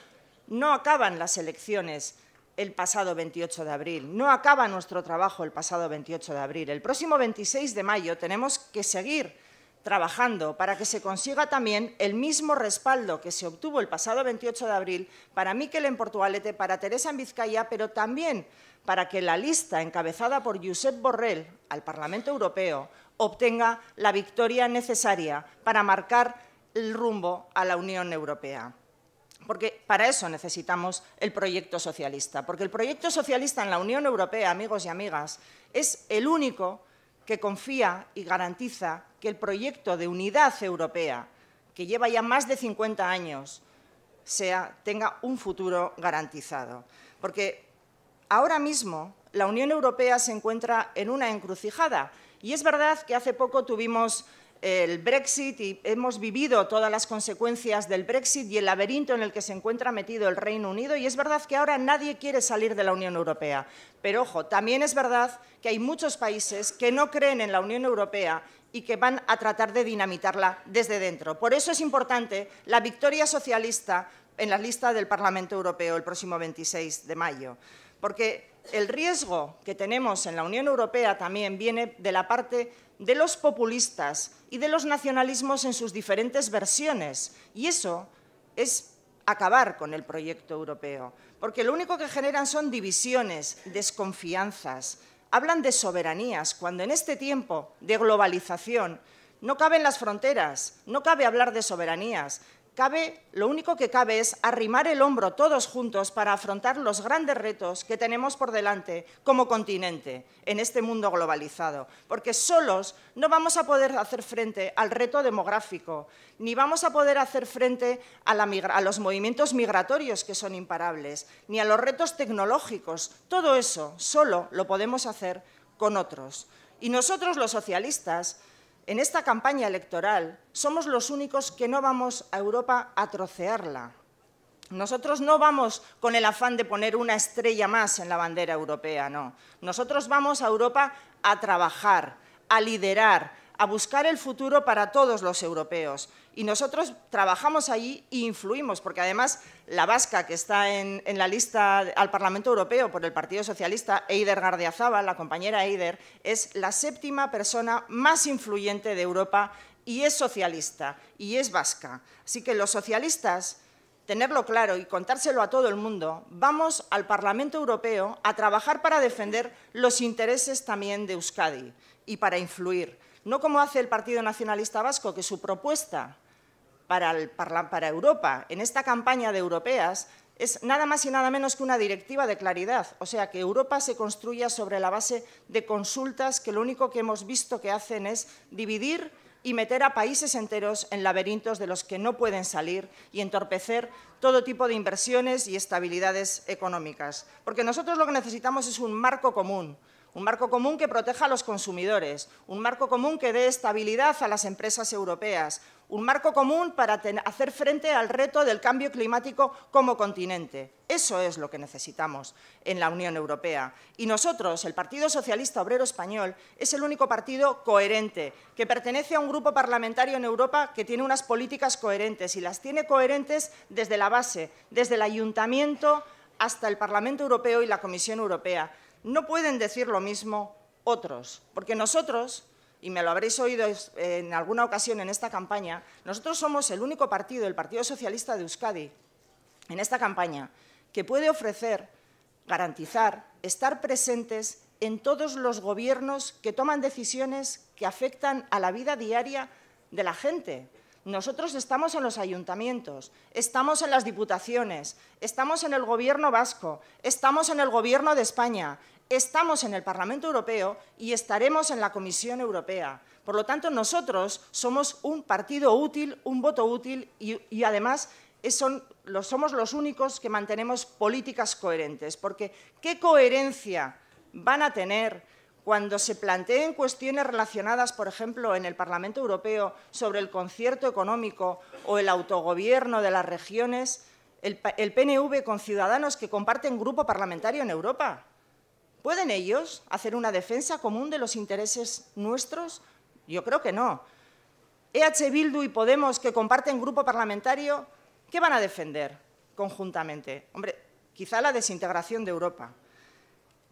no acaban las elecciones el pasado 28 de abril, no acaba nuestro trabajo el pasado 28 de abril. El próximo 26 de mayo tenemos que seguir trabajando para que se consiga también el mismo respaldo que se obtuvo el pasado 28 de abril para Miquel en Portugalete, para Teresa en Vizcaya, pero también para que la lista encabezada por Josep Borrell al Parlamento Europeo obtenga la victoria necesaria para marcar el rumbo a la Unión Europea porque para eso necesitamos el proyecto socialista, porque el proyecto socialista en la Unión Europea, amigos y amigas, es el único que confía y garantiza que el proyecto de unidad europea, que lleva ya más de 50 años, tenga un futuro garantizado. Porque ahora mismo la Unión Europea se encuentra en una encrucijada y es verdad que hace poco tuvimos el Brexit y hemos vivido todas las consecuencias del Brexit y el laberinto en el que se encuentra metido el Reino Unido y es verdad que ahora nadie quiere salir de la Unión Europea. Pero ojo, también es verdad que hay muchos países que no creen en la Unión Europea y que van a tratar de dinamitarla desde dentro. Por eso es importante la victoria socialista en la lista del Parlamento Europeo el próximo 26 de mayo, porque el riesgo que tenemos en la Unión Europea también viene de la parte de los populistas y de los nacionalismos en sus diferentes versiones. Y eso es acabar con el proyecto europeo, porque lo único que generan son divisiones, desconfianzas. Hablan de soberanías, cuando en este tiempo de globalización no caben las fronteras, no cabe hablar de soberanías, Cabe, lo único que cabe es arrimar el hombro todos juntos para afrontar los grandes retos que tenemos por delante como continente en este mundo globalizado, porque solos no vamos a poder hacer frente al reto demográfico, ni vamos a poder hacer frente a, a los movimientos migratorios que son imparables, ni a los retos tecnológicos. Todo eso solo lo podemos hacer con otros. Y nosotros los socialistas en esta campaña electoral somos los únicos que no vamos a Europa a trocearla. Nosotros no vamos con el afán de poner una estrella más en la bandera europea, no. Nosotros vamos a Europa a trabajar, a liderar, a buscar el futuro para todos los europeos y nosotros trabajamos allí e influimos, porque además la vasca que está en, la lista al Parlamento Europeo por el Partido Socialista, Eider Gardiazaba, la compañera Eider, es la séptima persona más influyente de Europa y es socialista y es vasca. Así que los socialistas tenerlo claro y contárselo a todo el mundo, vamos al Parlamento Europeo a trabajar para defender los intereses también de Euskadi y para influir. No como hace el Partido Nacionalista Vasco, que su propuesta para, Europa, en esta campaña de europeas, es nada más y nada menos que una directiva de claridad, o sea, que Europa se construya sobre la base de consultas que lo único que hemos visto que hacen es dividir y meter a países enteros en laberintos de los que no pueden salir y entorpecer todo tipo de inversiones y estabilidades económicas. Porque nosotros lo que necesitamos es un marco común, un marco común que proteja a los consumidores, un marco común que dé estabilidad a las empresas europeas, un marco común para hacer frente al reto del cambio climático como continente. Eso es lo que necesitamos en la Unión Europea. Y nosotros, el Partido Socialista Obrero Español, es el único partido coherente, que pertenece a un grupo parlamentario en Europa que tiene unas políticas coherentes y las tiene coherentes desde la base, desde el ayuntamiento hasta el Parlamento Europeo y la Comisión Europea no pueden decir lo mismo otros, porque nosotros, y me lo habréis oído en alguna ocasión en esta campaña, nosotros somos el único partido, el Partido Socialista de Euskadi, en esta campaña, que puede ofrecer, garantizar, estar presentes en todos los gobiernos que toman decisiones que afectan a la vida diaria de la gente. Nosotros estamos en los ayuntamientos, estamos en las diputaciones, estamos en el gobierno vasco, estamos en el gobierno de España, Estamos en el Parlamento Europeo y estaremos en la Comisión Europea. Por lo tanto, nosotros somos un partido útil, un voto útil y, además somos los únicos que mantenemos políticas coherentes. Porque ¿qué coherencia van a tener cuando se planteen cuestiones relacionadas, por ejemplo, en el Parlamento Europeo sobre el concierto económico o el autogobierno de las regiones, el PNV con ciudadanos que comparten grupo parlamentario en Europa? ¿Pueden ellos hacer una defensa común de los intereses nuestros? Yo creo que no. EH Bildu y Podemos, que comparten grupo parlamentario, ¿qué van a defender conjuntamente? Hombre, quizá la desintegración de Europa.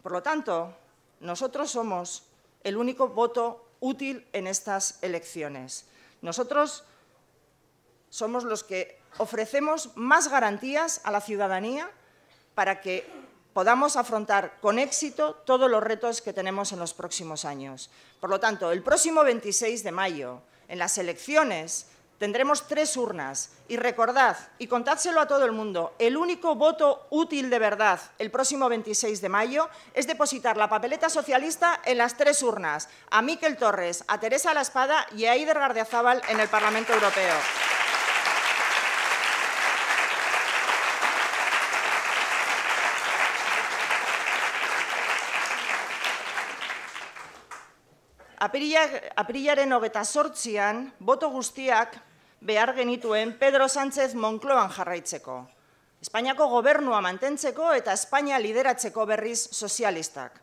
Por lo tanto, nosotros somos el único voto útil en estas elecciones. Nosotros somos los que ofrecemos más garantías a la ciudadanía para que podamos afrontar con éxito todos los retos que tenemos en los próximos años. Por lo tanto, el próximo 26 de mayo, en las elecciones, tendremos tres urnas y recordad, y contádselo a todo el mundo, el único voto útil de verdad el próximo 26 de mayo es depositar la papeleta socialista en las tres urnas, a Miquel Torres, a Teresa La y a Ider Gardiazabal en el Parlamento Europeo. apriaren hogeta sortzian, boto guztiak behar genituen Pedro Sánchez Moncloan jarraitzeko. Espainiako gobernua mantentzeko eta Espainia lideratzeko berriz sozialistak.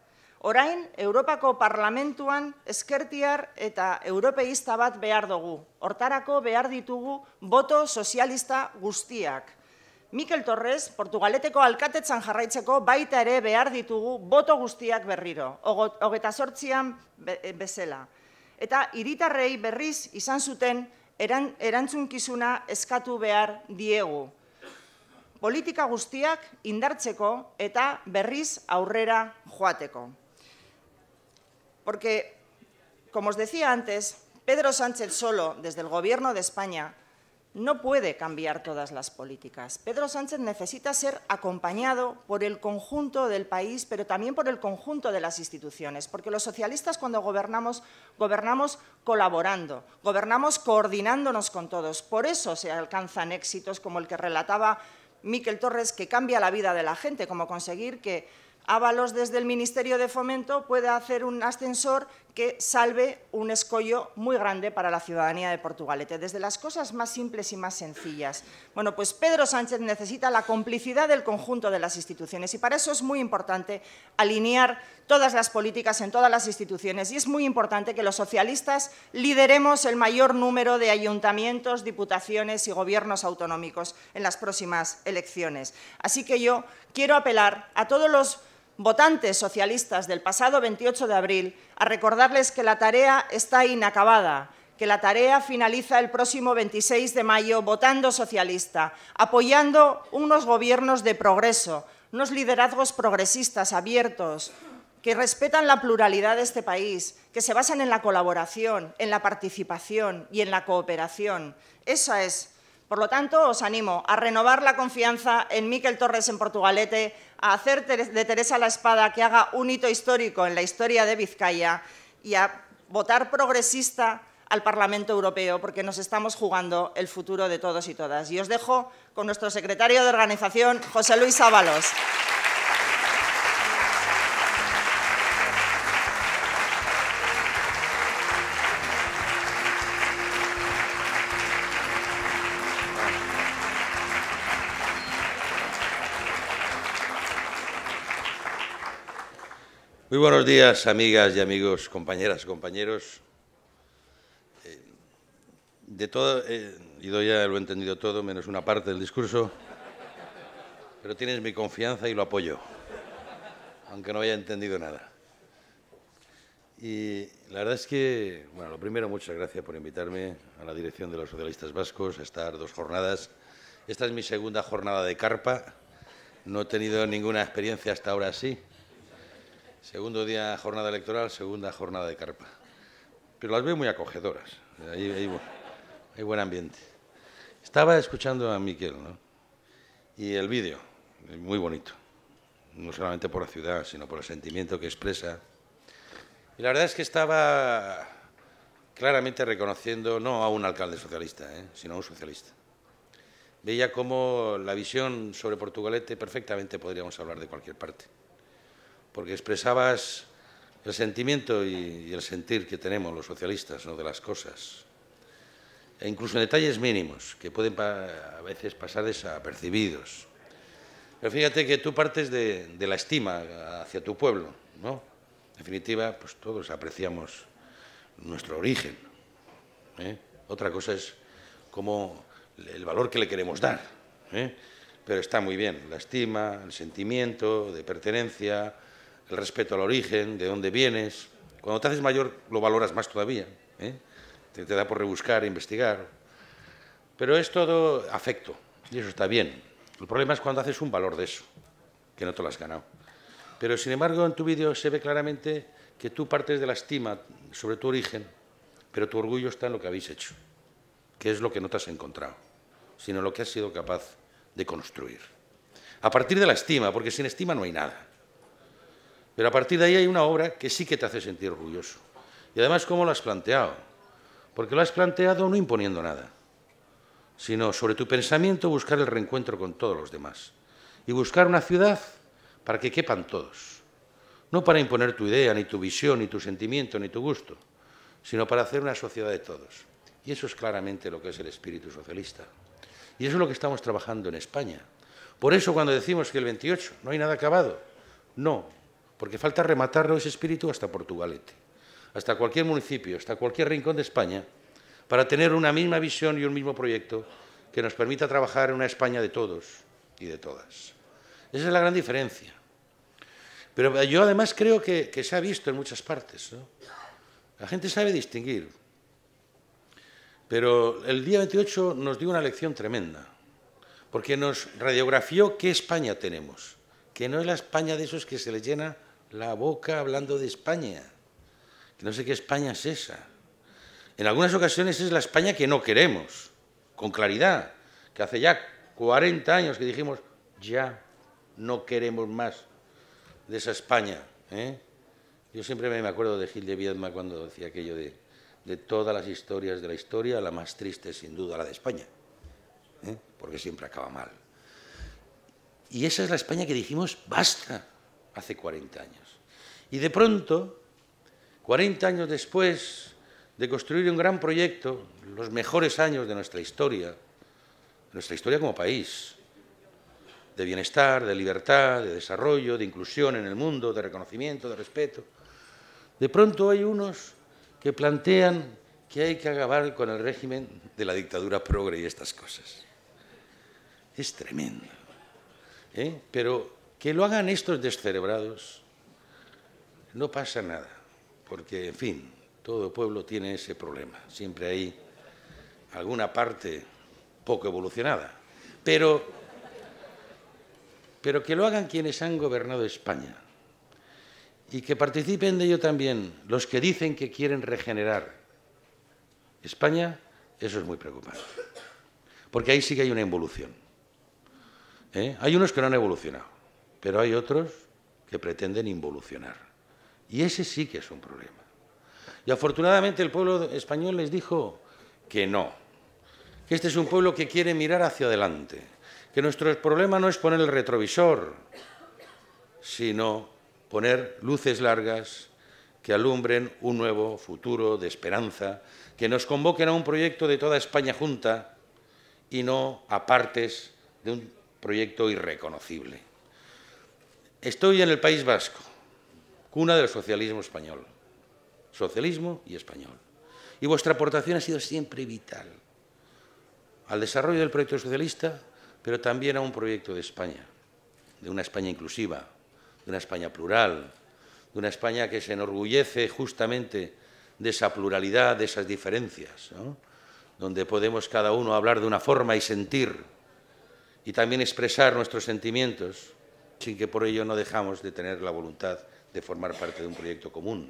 Orain, Europako parlamentuan eskertiar eta europeista bat behar dugu. Hortarako behar ditugu boto sozialista guztiak. ...Miquel Torres, Portugaleteko Alcate jarraitzeko baita ere behar ditugu boto guztiak berriro, hogeta besela. Eh, eta hiritarrei berriz izan zuten eran, erantzunkizuna eskatu behar diegu. Política guztiak indartzeko eta berriz aurrera juateco. Porque, como os decía antes, Pedro Sánchez solo, desde el Gobierno de España, no puede cambiar todas las políticas. Pedro Sánchez necesita ser acompañado por el conjunto del país, pero también por el conjunto de las instituciones, porque los socialistas cuando gobernamos, gobernamos colaborando, gobernamos coordinándonos con todos. Por eso se alcanzan éxitos como el que relataba Miquel Torres, que cambia la vida de la gente, como conseguir que Ábalos desde el Ministerio de Fomento pueda hacer un ascensor que salve un escollo muy grande para la ciudadanía de Portugalete, desde las cosas más simples y más sencillas. Bueno, pues Pedro Sánchez necesita la complicidad del conjunto de las instituciones y para eso es muy importante alinear todas las políticas en todas las instituciones y es muy importante que los socialistas lideremos el mayor número de ayuntamientos, diputaciones y gobiernos autonómicos en las próximas elecciones. Así que yo quiero apelar a todos los votantes socialistas del pasado 28 de abril a recordarles que la tarea está inacabada, que la tarea finaliza el próximo 26 de mayo votando socialista, apoyando unos gobiernos de progreso, unos liderazgos progresistas abiertos, que respetan la pluralidad de este país, que se basan en la colaboración, en la participación y en la cooperación. Esa es por lo tanto, os animo a renovar la confianza en Miquel Torres en Portugalete, a hacer de Teresa la Espada que haga un hito histórico en la historia de Vizcaya y a votar progresista al Parlamento Europeo, porque nos estamos jugando el futuro de todos y todas. Y os dejo con nuestro secretario de organización, José Luis Ábalos. Muy buenos días, amigas y amigos, compañeras, y compañeros. Eh, de todo, eh, ya lo he entendido todo, menos una parte del discurso, pero tienes mi confianza y lo apoyo, aunque no haya entendido nada. Y la verdad es que, bueno, lo primero, muchas gracias por invitarme a la dirección de los socialistas vascos a estar dos jornadas. Esta es mi segunda jornada de carpa, no he tenido ninguna experiencia hasta ahora así. Segundo día jornada electoral, segunda jornada de carpa. Pero las veo muy acogedoras. hay buen ambiente. Estaba escuchando a Miquel, ¿no? Y el vídeo, muy bonito. No solamente por la ciudad, sino por el sentimiento que expresa. Y la verdad es que estaba claramente reconociendo no a un alcalde socialista, ¿eh? sino a un socialista. Veía cómo la visión sobre Portugalete perfectamente podríamos hablar de cualquier parte porque expresabas el sentimiento y, el sentir que tenemos los socialistas ¿no? de las cosas, e incluso en detalles mínimos, que pueden a veces pasar desapercibidos. Pero fíjate que tú partes de, la estima hacia tu pueblo, ¿no? En definitiva, pues todos apreciamos nuestro origen. ¿eh? Otra cosa es cómo el valor que le queremos dar. ¿eh? Pero está muy bien, la estima, el sentimiento de pertenencia, el respeto al origen, de dónde vienes. Cuando te haces mayor lo valoras más todavía. ¿eh? Te, te, da por rebuscar, e investigar. Pero es todo afecto y eso está bien. El problema es cuando haces un valor de eso, que no te lo has ganado. Pero sin embargo en tu vídeo se ve claramente que tú partes de la estima sobre tu origen, pero tu orgullo está en lo que habéis hecho, que es lo que no te has encontrado, sino lo que has sido capaz de construir. A partir de la estima, porque sin estima no hay nada. Pero a partir de ahí hay una obra que sí que te hace sentir orgulloso. Y además, ¿cómo lo has planteado? Porque lo has planteado no imponiendo nada, sino sobre tu pensamiento buscar el reencuentro con todos los demás. Y buscar una ciudad para que quepan todos. No para imponer tu idea, ni tu visión, ni tu sentimiento, ni tu gusto, sino para hacer una sociedad de todos. Y eso es claramente lo que es el espíritu socialista. Y eso es lo que estamos trabajando en España. Por eso cuando decimos que el 28 no hay nada acabado, no, porque falta rematarlo ese espíritu hasta Portugalete, hasta cualquier municipio, hasta cualquier rincón de España, para tener una misma visión y un mismo proyecto que nos permita trabajar en una España de todos y de todas. Esa es la gran diferencia. Pero yo además creo que, se ha visto en muchas partes. La gente sabe distinguir. Pero el día 28 nos dio una lección tremenda, porque nos radiografió qué España tenemos, que no es la España de esos que se les llena la boca hablando de España. Que no sé qué España es esa. En algunas ocasiones es la España que no queremos, con claridad, que hace ya 40 años que dijimos, ya no queremos más de esa España. ¿eh? Yo siempre me acuerdo de Gil de Viedma cuando decía aquello de, de todas las historias de la historia, la más triste sin duda la de España, ¿eh? porque siempre acaba mal. Y esa es la España que dijimos, basta, hace 40 años. Y de pronto, 40 años después de construir un gran proyecto, los mejores años de nuestra historia, nuestra historia como país, de bienestar, de libertad, de desarrollo, de inclusión en el mundo, de reconocimiento, de respeto, de pronto hay unos que plantean que hay que acabar con el régimen de la dictadura progre y estas cosas. Es tremendo. ¿eh? Pero que lo hagan estos descerebrados no pasa nada, porque, en fin, todo pueblo tiene ese problema. Siempre hay alguna parte poco evolucionada. Pero, que lo hagan quienes han gobernado España y que participen de ello también los que dicen que quieren regenerar España, eso es muy preocupante. Porque ahí sí que hay una involución. ¿eh? Hay unos que no han evolucionado, pero hay otros que pretenden involucionar. Y ese sí que es un problema. Y afortunadamente el pueblo español les dijo que no, que este es un pueblo que quiere mirar hacia adelante, que nuestro problema no es poner el retrovisor, sino poner luces largas que alumbren un nuevo futuro de esperanza, que nos convoquen a un proyecto de toda España junta y no a partes de un proyecto irreconocible. Estoy en el País Vasco cuna del socialismo español. Socialismo y español. Y vuestra aportación ha sido siempre vital al desarrollo del proyecto socialista, pero también a un proyecto de España, de una España inclusiva, de una España plural, de una España que se enorgullece justamente de esa pluralidad, de esas diferencias, donde podemos cada uno hablar de una forma y sentir y también expresar nuestros sentimientos sin que por ello no dejamos de tener la voluntad de formar parte de un proyecto común.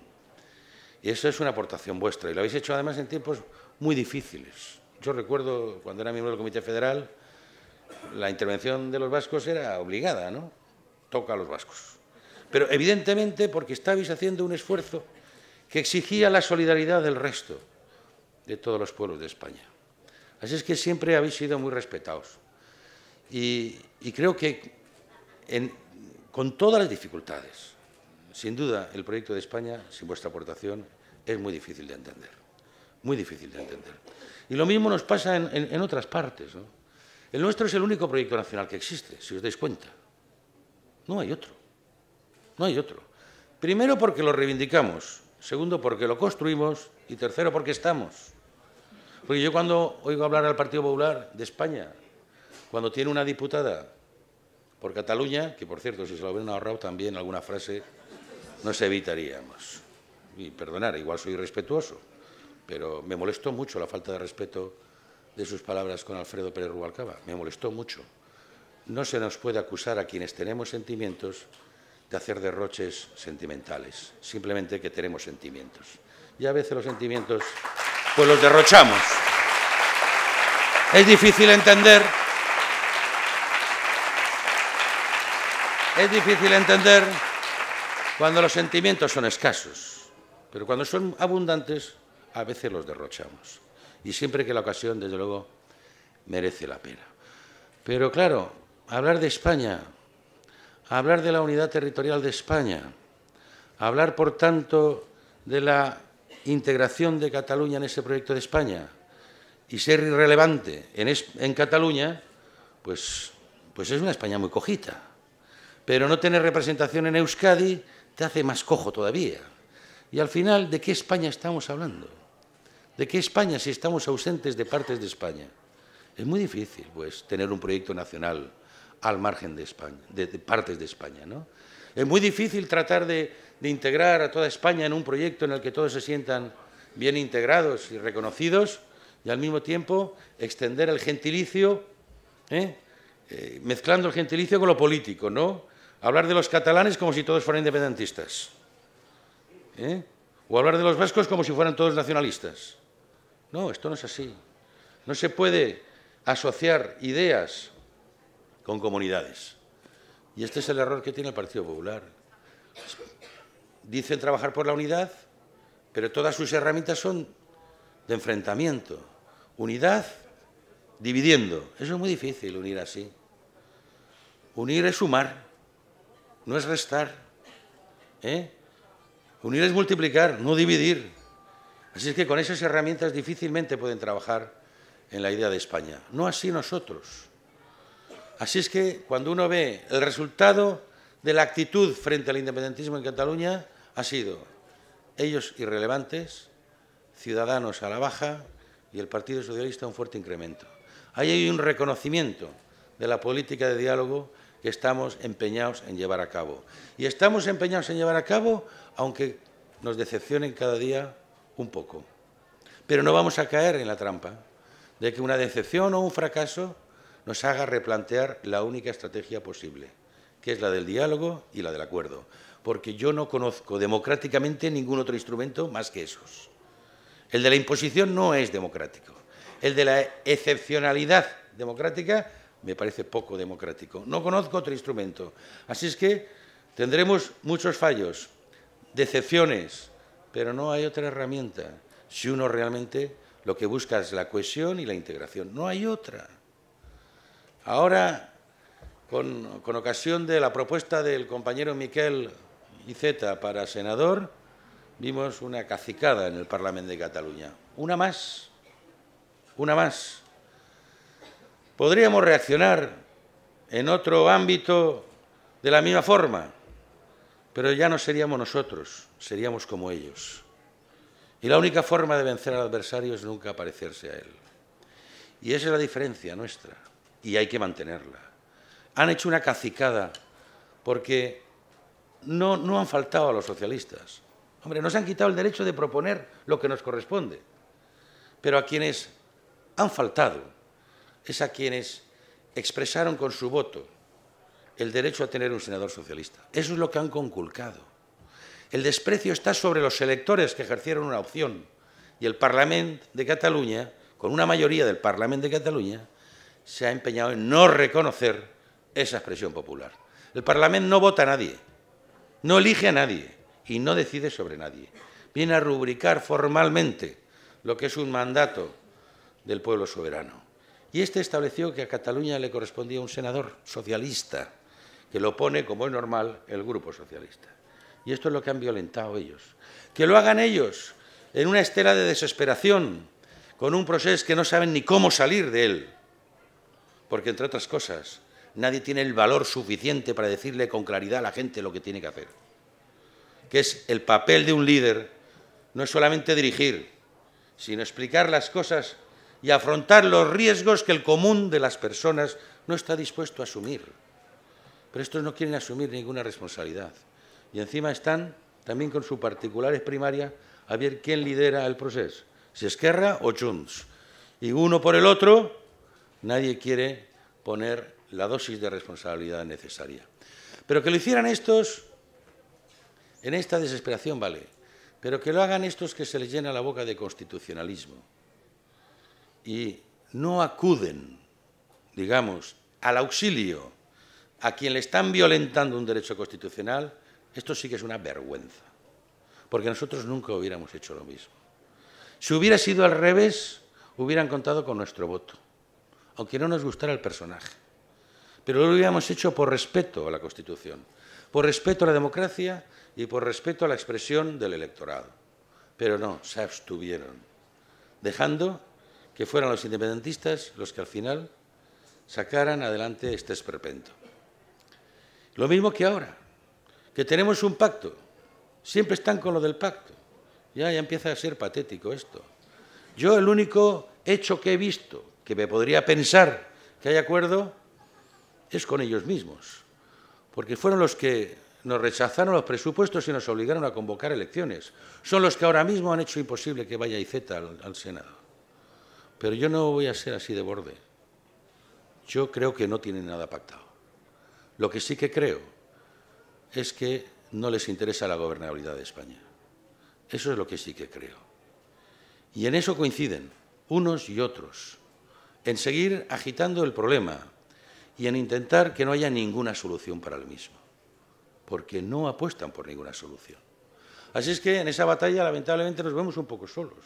Y eso es una aportación vuestra. Y lo habéis hecho además en tiempos muy difíciles. Yo recuerdo cuando era miembro del Comité Federal, la intervención de los vascos era obligada, ¿no? Toca a los vascos. Pero evidentemente porque estabais haciendo un esfuerzo que exigía la solidaridad del resto de todos los pueblos de España. Así es que siempre habéis sido muy respetados. Y, creo que con todas las dificultades, sin duda, el proyecto de España, sin vuestra aportación, es muy difícil de entender. Muy difícil de entender. Y lo mismo nos pasa en, otras partes. El nuestro es el único proyecto nacional que existe, si os dais cuenta. No hay otro. No hay otro. Primero porque lo reivindicamos, segundo porque lo construimos y tercero porque estamos. Porque yo cuando oigo hablar al Partido Popular de España, cuando tiene una diputada por Cataluña, que por cierto, si se lo hubieran ahorrado también alguna frase nos evitaríamos. Y perdonar, igual soy irrespetuoso, pero me molestó mucho la falta de respeto de sus palabras con Alfredo Pérez Rubalcaba. Me molestó mucho. No se nos puede acusar a quienes tenemos sentimientos de hacer derroches sentimentales, simplemente que tenemos sentimientos. Y a veces los sentimientos, pues los derrochamos. Es difícil entender. Es difícil entender cuando los sentimientos son escasos, pero cuando son abundantes, a veces los derrochamos. Y siempre que la ocasión, desde luego, merece la pena. Pero claro, hablar de España, hablar de la unidad territorial de España, hablar, por tanto, de la integración de Cataluña en ese proyecto de España y ser irrelevante en, Cataluña, pues, pues es una España muy cojita. Pero no tener representación en Euskadi te hace más cojo todavía. Y al final, ¿de qué España estamos hablando? ¿De qué España si estamos ausentes de partes de España? Es muy difícil, pues, tener un proyecto nacional al margen de España, de, partes de España, ¿no? Es muy difícil tratar de, integrar a toda España en un proyecto en el que todos se sientan bien integrados y reconocidos y al mismo tiempo extender el gentilicio, ¿eh? Eh, mezclando el gentilicio con lo político, ¿no? hablar de los catalanes como si todos fueran independentistas. ¿eh? O hablar de los vascos como si fueran todos nacionalistas. No, esto no es así. No se puede asociar ideas con comunidades. Y este es el error que tiene el Partido Popular. Dicen trabajar por la unidad, pero todas sus herramientas son de enfrentamiento. Unidad dividiendo. Eso es muy difícil unir así. Unir es sumar no es restar. ¿eh? Unir es multiplicar, no dividir. Así es que con esas herramientas difícilmente pueden trabajar en la idea de España. No así nosotros. Así es que cuando uno ve el resultado de la actitud frente al independentismo en Cataluña, ha sido ellos irrelevantes, Ciudadanos a la baja y el Partido Socialista un fuerte incremento. Ahí hay un reconocimiento de la política de diálogo que estamos empeñados en llevar a cabo. Y estamos empeñados en llevar a cabo, aunque nos decepcionen cada día un poco. Pero no vamos a caer en la trampa de que una decepción o un fracaso nos haga replantear la única estrategia posible, que es la del diálogo y la del acuerdo, porque yo no conozco democráticamente ningún otro instrumento más que esos. El de la imposición no es democrático, el de la excepcionalidad democrática me parece poco democrático. No conozco otro instrumento. Así es que tendremos muchos fallos, decepciones, pero no hay otra herramienta si uno realmente lo que busca es la cohesión y la integración. No hay otra. Ahora, con, ocasión de la propuesta del compañero Miquel Iceta para senador, vimos una cacicada en el Parlamento de Cataluña. Una más, una más podríamos reaccionar en otro ámbito de la misma forma, pero ya no seríamos nosotros, seríamos como ellos. Y la única forma de vencer al adversario es nunca parecerse a él. Y esa es la diferencia nuestra, y hay que mantenerla. Han hecho una cacicada porque no, no han faltado a los socialistas. Hombre, nos han quitado el derecho de proponer lo que nos corresponde, pero a quienes han faltado es a quienes expresaron con su voto el derecho a tener un senador socialista. Eso es lo que han conculcado. El desprecio está sobre los electores que ejercieron una opción y el Parlamento de Cataluña, con una mayoría del Parlamento de Cataluña, se ha empeñado en no reconocer esa expresión popular. El Parlamento no vota a nadie, no elige a nadie y no decide sobre nadie. Viene a rubricar formalmente lo que es un mandato del pueblo soberano. Y este estableció que a Cataluña le correspondía un senador socialista, que lo pone, como es normal, el grupo socialista. Y esto es lo que han violentado ellos. Que lo hagan ellos, en una estela de desesperación, con un proceso que no saben ni cómo salir de él. Porque, entre otras cosas, nadie tiene el valor suficiente para decirle con claridad a la gente lo que tiene que hacer. Que es el papel de un líder, no es solamente dirigir, sino explicar las cosas y afrontar los riesgos que el común de las personas no está dispuesto a asumir. Pero estos no quieren asumir ninguna responsabilidad. Y encima están también con sus particulares primarias a ver quién lidera el proceso, si Esquerra o Junts. Y uno por el otro, nadie quiere poner la dosis de responsabilidad necesaria. Pero que lo hicieran estos, en esta desesperación vale, pero que lo hagan estos que se les llena la boca de constitucionalismo y no acuden, digamos, al auxilio a quien le están violentando un derecho constitucional, esto sí que es una vergüenza, porque nosotros nunca hubiéramos hecho lo mismo. Si hubiera sido al revés, hubieran contado con nuestro voto, aunque no nos gustara el personaje. Pero lo hubiéramos hecho por respeto a la Constitución, por respeto a la democracia y por respeto a la expresión del electorado. Pero no, se abstuvieron, dejando que fueran los independentistas los que al final sacaran adelante este esperpento. Lo mismo que ahora, que tenemos un pacto. Siempre están con lo del pacto. Ya, empieza a ser patético esto. Yo el único hecho que he visto que me podría pensar que hay acuerdo es con ellos mismos, porque fueron los que nos rechazaron los presupuestos y nos obligaron a convocar elecciones. Son los que ahora mismo han hecho imposible que vaya IZ al Senado. Pero yo no voy a ser así de borde. Yo creo que no tienen nada pactado. Lo que sí que creo es que no les interesa la gobernabilidad de España. Eso es lo que sí que creo. Y en eso coinciden unos y otros, en seguir agitando el problema y en intentar que no haya ninguna solución para el mismo, porque no apuestan por ninguna solución. Así es que en esa batalla lamentablemente nos vemos un poco solos,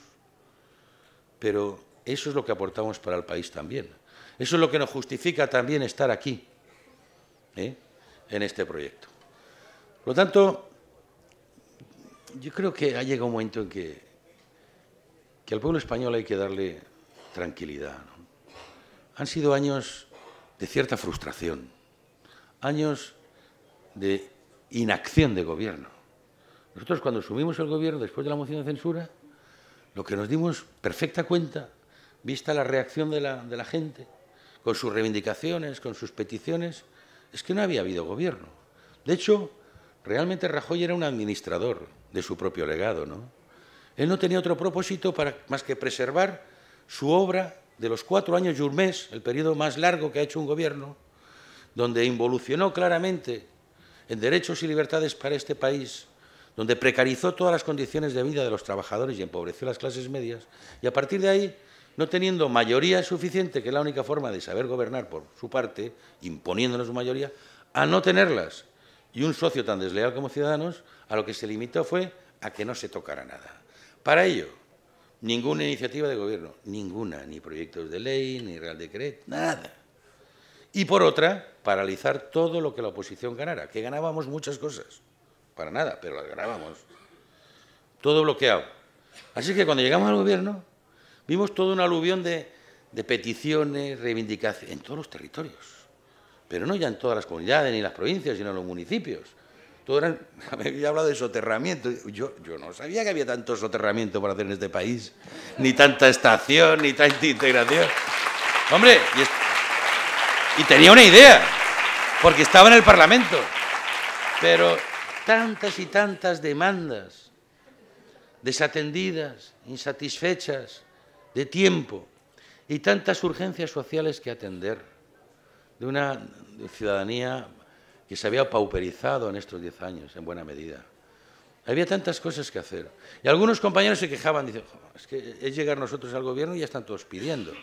pero eso es lo que aportamos para el país también. Eso es lo que nos justifica también estar aquí, ¿eh? en este proyecto. Por lo tanto, yo creo que ha llegado un momento en que, que al pueblo español hay que darle tranquilidad. Han sido años de cierta frustración, años de inacción de gobierno. Nosotros cuando asumimos el gobierno después de la moción de censura, lo que nos dimos perfecta cuenta vista la reacción de la, gente, con sus reivindicaciones, con sus peticiones, es que no había habido gobierno. De hecho, realmente Rajoy era un administrador de su propio legado, ¿no? Él no tenía otro propósito para, más que preservar su obra de los cuatro años y un mes, el periodo más largo que ha hecho un gobierno, donde involucionó claramente en derechos y libertades para este país, donde precarizó todas las condiciones de vida de los trabajadores y empobreció las clases medias, y a partir de ahí no teniendo mayoría suficiente, que es la única forma de saber gobernar por su parte, imponiéndonos su mayoría, a no tenerlas. Y un socio tan desleal como Ciudadanos a lo que se limitó fue a que no se tocara nada. Para ello, ninguna iniciativa de gobierno, ninguna, ni proyectos de ley, ni real decreto, nada. Y por otra, paralizar todo lo que la oposición ganara, que ganábamos muchas cosas, para nada, pero las ganábamos. Todo bloqueado. Así que cuando llegamos al gobierno, Vimos todo una aluvión de, peticiones, reivindicaciones, en todos los territorios. Pero no ya en todas las comunidades, ni en las provincias, sino en los municipios. Todo era... había hablado de soterramiento. Yo, no sabía que había tanto soterramiento para hacer en este país, ni tanta estación, ni tanta integración. Hombre, y tenía una idea, porque estaba en el Parlamento. Pero tantas y tantas demandas, desatendidas, insatisfechas, de tiempo y tantas urgencias sociales que atender de una ciudadanía que se había pauperizado en estos diez años, en buena medida. Había tantas cosas que hacer. Y algunos compañeros se quejaban, dicen, es que es llegar nosotros al gobierno y ya están todos pidiendo.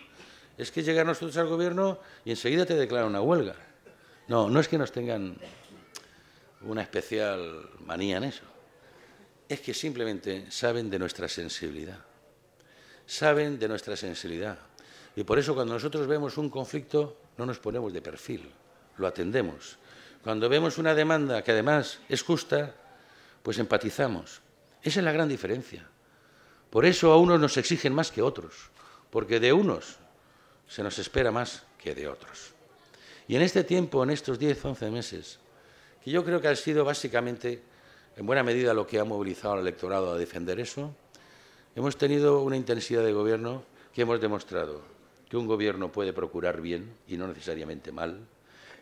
Es que llegar nosotros al gobierno y enseguida te declaran una huelga. No, no es que nos tengan una especial manía en eso. Es que simplemente saben de nuestra sensibilidad saben de nuestra sensibilidad. Y por eso cuando nosotros vemos un conflicto no nos ponemos de perfil, lo atendemos. Cuando vemos una demanda que además es justa, pues empatizamos. Esa es la gran diferencia. Por eso a unos nos exigen más que a otros, porque de unos se nos espera más que de otros. Y en este tiempo, en estos 10, 11 meses, que yo creo que ha sido básicamente, en buena medida, lo que ha movilizado al electorado a defender eso, Hemos tenido una intensidad de gobierno que hemos demostrado que un gobierno puede procurar bien y no necesariamente mal,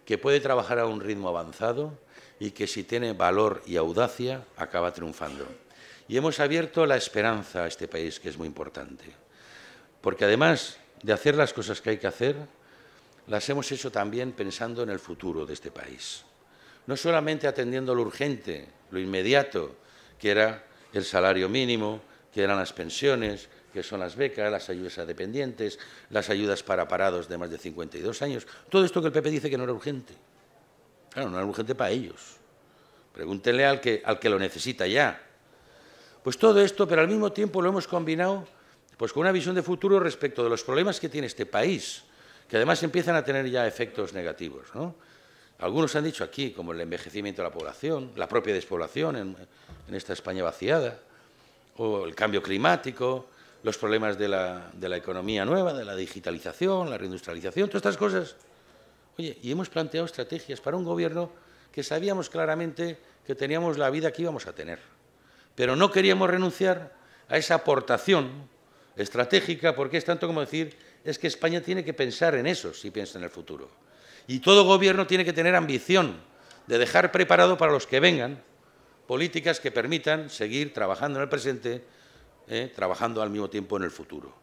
que puede trabajar a un ritmo avanzado y que si tiene valor y audacia acaba triunfando. Y hemos abierto la esperanza a este país, que es muy importante. Porque además de hacer las cosas que hay que hacer, las hemos hecho también pensando en el futuro de este país. No solamente atendiendo lo urgente, lo inmediato, que era el salario mínimo, que eran las pensiones, que son las becas, las ayudas a dependientes, las ayudas para parados de más de 52 años. Todo esto que el PP dice que no era urgente. Claro, no era urgente para ellos. Pregúntenle al que, al lo necesita ya. Pues todo esto, pero al mismo tiempo lo hemos combinado pues, con una visión de futuro respecto de los problemas que tiene este país, que además empiezan a tener ya efectos negativos. Algunos han dicho aquí, como el envejecimiento de la población, la propia despoblación en esta España vaciada, o el cambio climático, los problemas de la, economía nueva, de la digitalización, la reindustrialización, todas estas cosas. Oye, y hemos planteado estrategias para un gobierno que sabíamos claramente que teníamos la vida que íbamos a tener, pero no queríamos renunciar a esa aportación estratégica porque es tanto como decir es que España tiene que pensar en eso si piensa en el futuro. Y todo gobierno tiene que tener ambición de dejar preparado para los que vengan políticas que permitan seguir trabajando en el presente, eh, trabajando al mismo tiempo en el futuro.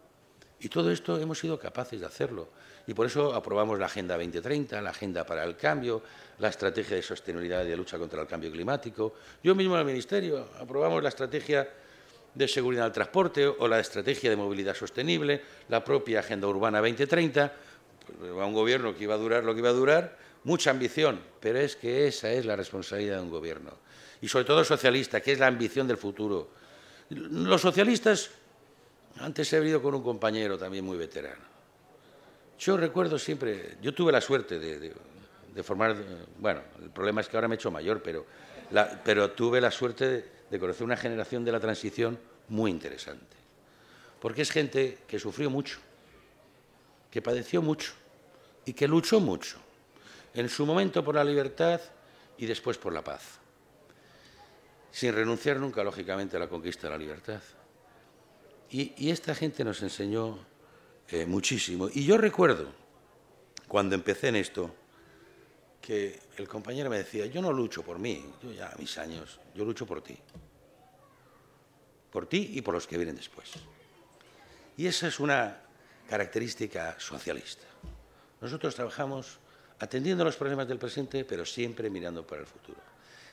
Y todo esto hemos sido capaces de hacerlo. Y por eso aprobamos la Agenda 2030, la Agenda para el Cambio, la Estrategia de Sostenibilidad y de Lucha contra el Cambio Climático. Yo mismo en el Ministerio aprobamos la Estrategia de Seguridad del Transporte o la Estrategia de Movilidad Sostenible, la propia Agenda Urbana 2030. A un gobierno que iba a durar lo que iba a durar, mucha ambición, pero es que esa es la responsabilidad de un gobierno y sobre todo socialista, que es la ambición del futuro. Los socialistas, antes he venido con un compañero también muy veterano. Yo recuerdo siempre, yo tuve la suerte de, formar, bueno, el problema es que ahora me he hecho mayor, pero, pero tuve la suerte de conocer una generación de la transición muy interesante. Porque es gente que sufrió mucho, que padeció mucho y que luchó mucho, en su momento por la libertad y después por la paz sin renunciar nunca, lógicamente, a la conquista de la libertad. Y, esta gente nos enseñó eh, muchísimo. Y yo recuerdo, cuando empecé en esto, que el compañero me decía, yo no lucho por mí, yo ya a mis años, yo lucho por ti. Por ti y por los que vienen después. Y esa es una característica socialista. Nosotros trabajamos atendiendo los problemas del presente, pero siempre mirando para el futuro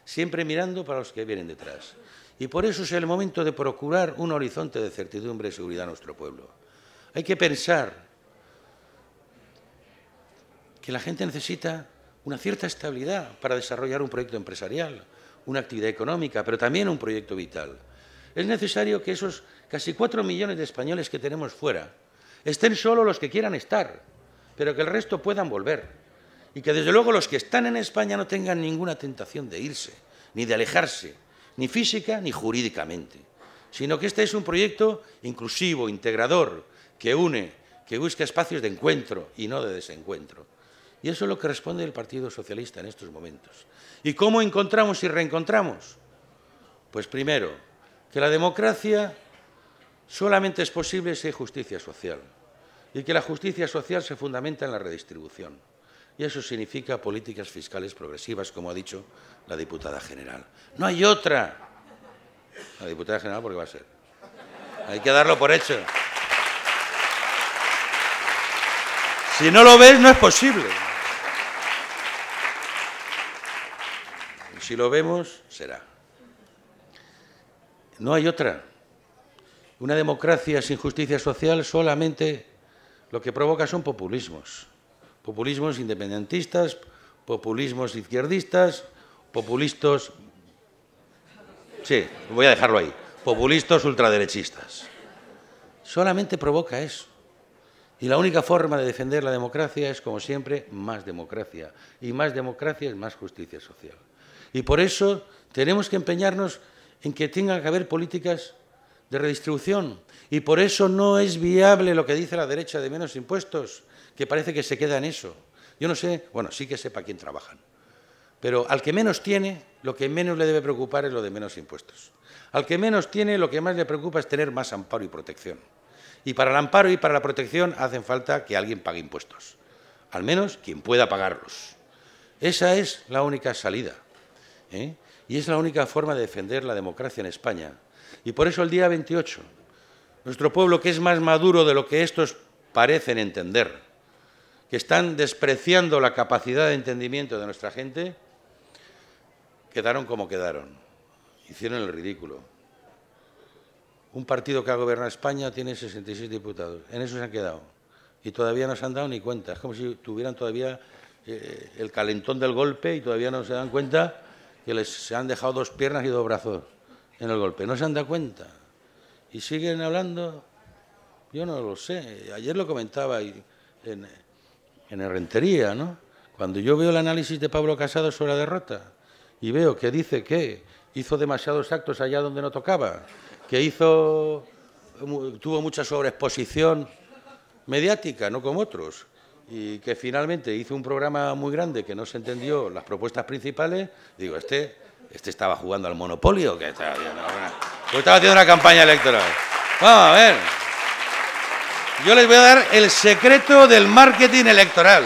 siempre mirando para los que vienen detrás. Y por eso es el momento de procurar un horizonte de certidumbre y seguridad a nuestro pueblo. Hay que pensar que la gente necesita una cierta estabilidad para desarrollar un proyecto empresarial, una actividad económica, pero también un proyecto vital. Es necesario que esos casi cuatro millones de españoles que tenemos fuera estén solo los que quieran estar, pero que el resto puedan volver y que desde luego los que están en España no tengan ninguna tentación de irse, ni de alejarse, ni física ni jurídicamente, sino que este es un proyecto inclusivo, integrador, que une, que busca espacios de encuentro y no de desencuentro. Y eso es lo que responde el Partido Socialista en estos momentos. ¿Y cómo encontramos y reencontramos? Pues primero, que la democracia solamente es posible si hay justicia social y que la justicia social se fundamenta en la redistribución. Y eso significa políticas fiscales progresivas, como ha dicho la diputada general. No hay otra. La diputada general, porque va a ser. Hay que darlo por hecho. Si no lo ves, no es posible. si lo vemos, será. No hay otra. Una democracia sin justicia social solamente lo que provoca son populismos populismos independentistas, populismos izquierdistas, populistas... Sí, voy a dejarlo ahí. Populistas ultraderechistas. Solamente provoca eso. Y la única forma de defender la democracia es, como siempre, más democracia. Y más democracia es más justicia social. Y por eso tenemos que empeñarnos en que tengan que haber políticas de redistribución. Y por eso no es viable lo que dice la derecha de menos impuestos que parece que se queda en eso. Yo no sé, bueno, sí que sepa quién trabajan, pero al que menos tiene, lo que menos le debe preocupar es lo de menos impuestos. Al que menos tiene, lo que más le preocupa es tener más amparo y protección. Y para el amparo y para la protección hacen falta que alguien pague impuestos, al menos quien pueda pagarlos. Esa es la única salida. ¿eh? Y es la única forma de defender la democracia en España. Y por eso el día 28, nuestro pueblo, que es más maduro de lo que estos parecen entender, que están despreciando la capacidad de entendimiento de nuestra gente, quedaron como quedaron. Hicieron el ridículo. Un partido que ha gobernado España tiene 66 diputados. En eso se han quedado. Y todavía no se han dado ni cuenta. Es como si tuvieran todavía eh, el calentón del golpe y todavía no se dan cuenta que les se han dejado dos piernas y dos brazos en el golpe. No se han dado cuenta. Y siguen hablando. Yo no lo sé. Ayer lo comentaba en, en herrentería, ¿no? Cuando yo veo el análisis de Pablo Casado sobre la derrota y veo que dice que hizo demasiados actos allá donde no tocaba, que hizo tuvo mucha sobreexposición mediática, no como otros, y que finalmente hizo un programa muy grande que no se entendió las propuestas principales, digo, este, este estaba jugando al monopolio, que estaba pues estaba haciendo una campaña electoral. Vamos a ver. Yo les voy a dar el secreto del marketing electoral.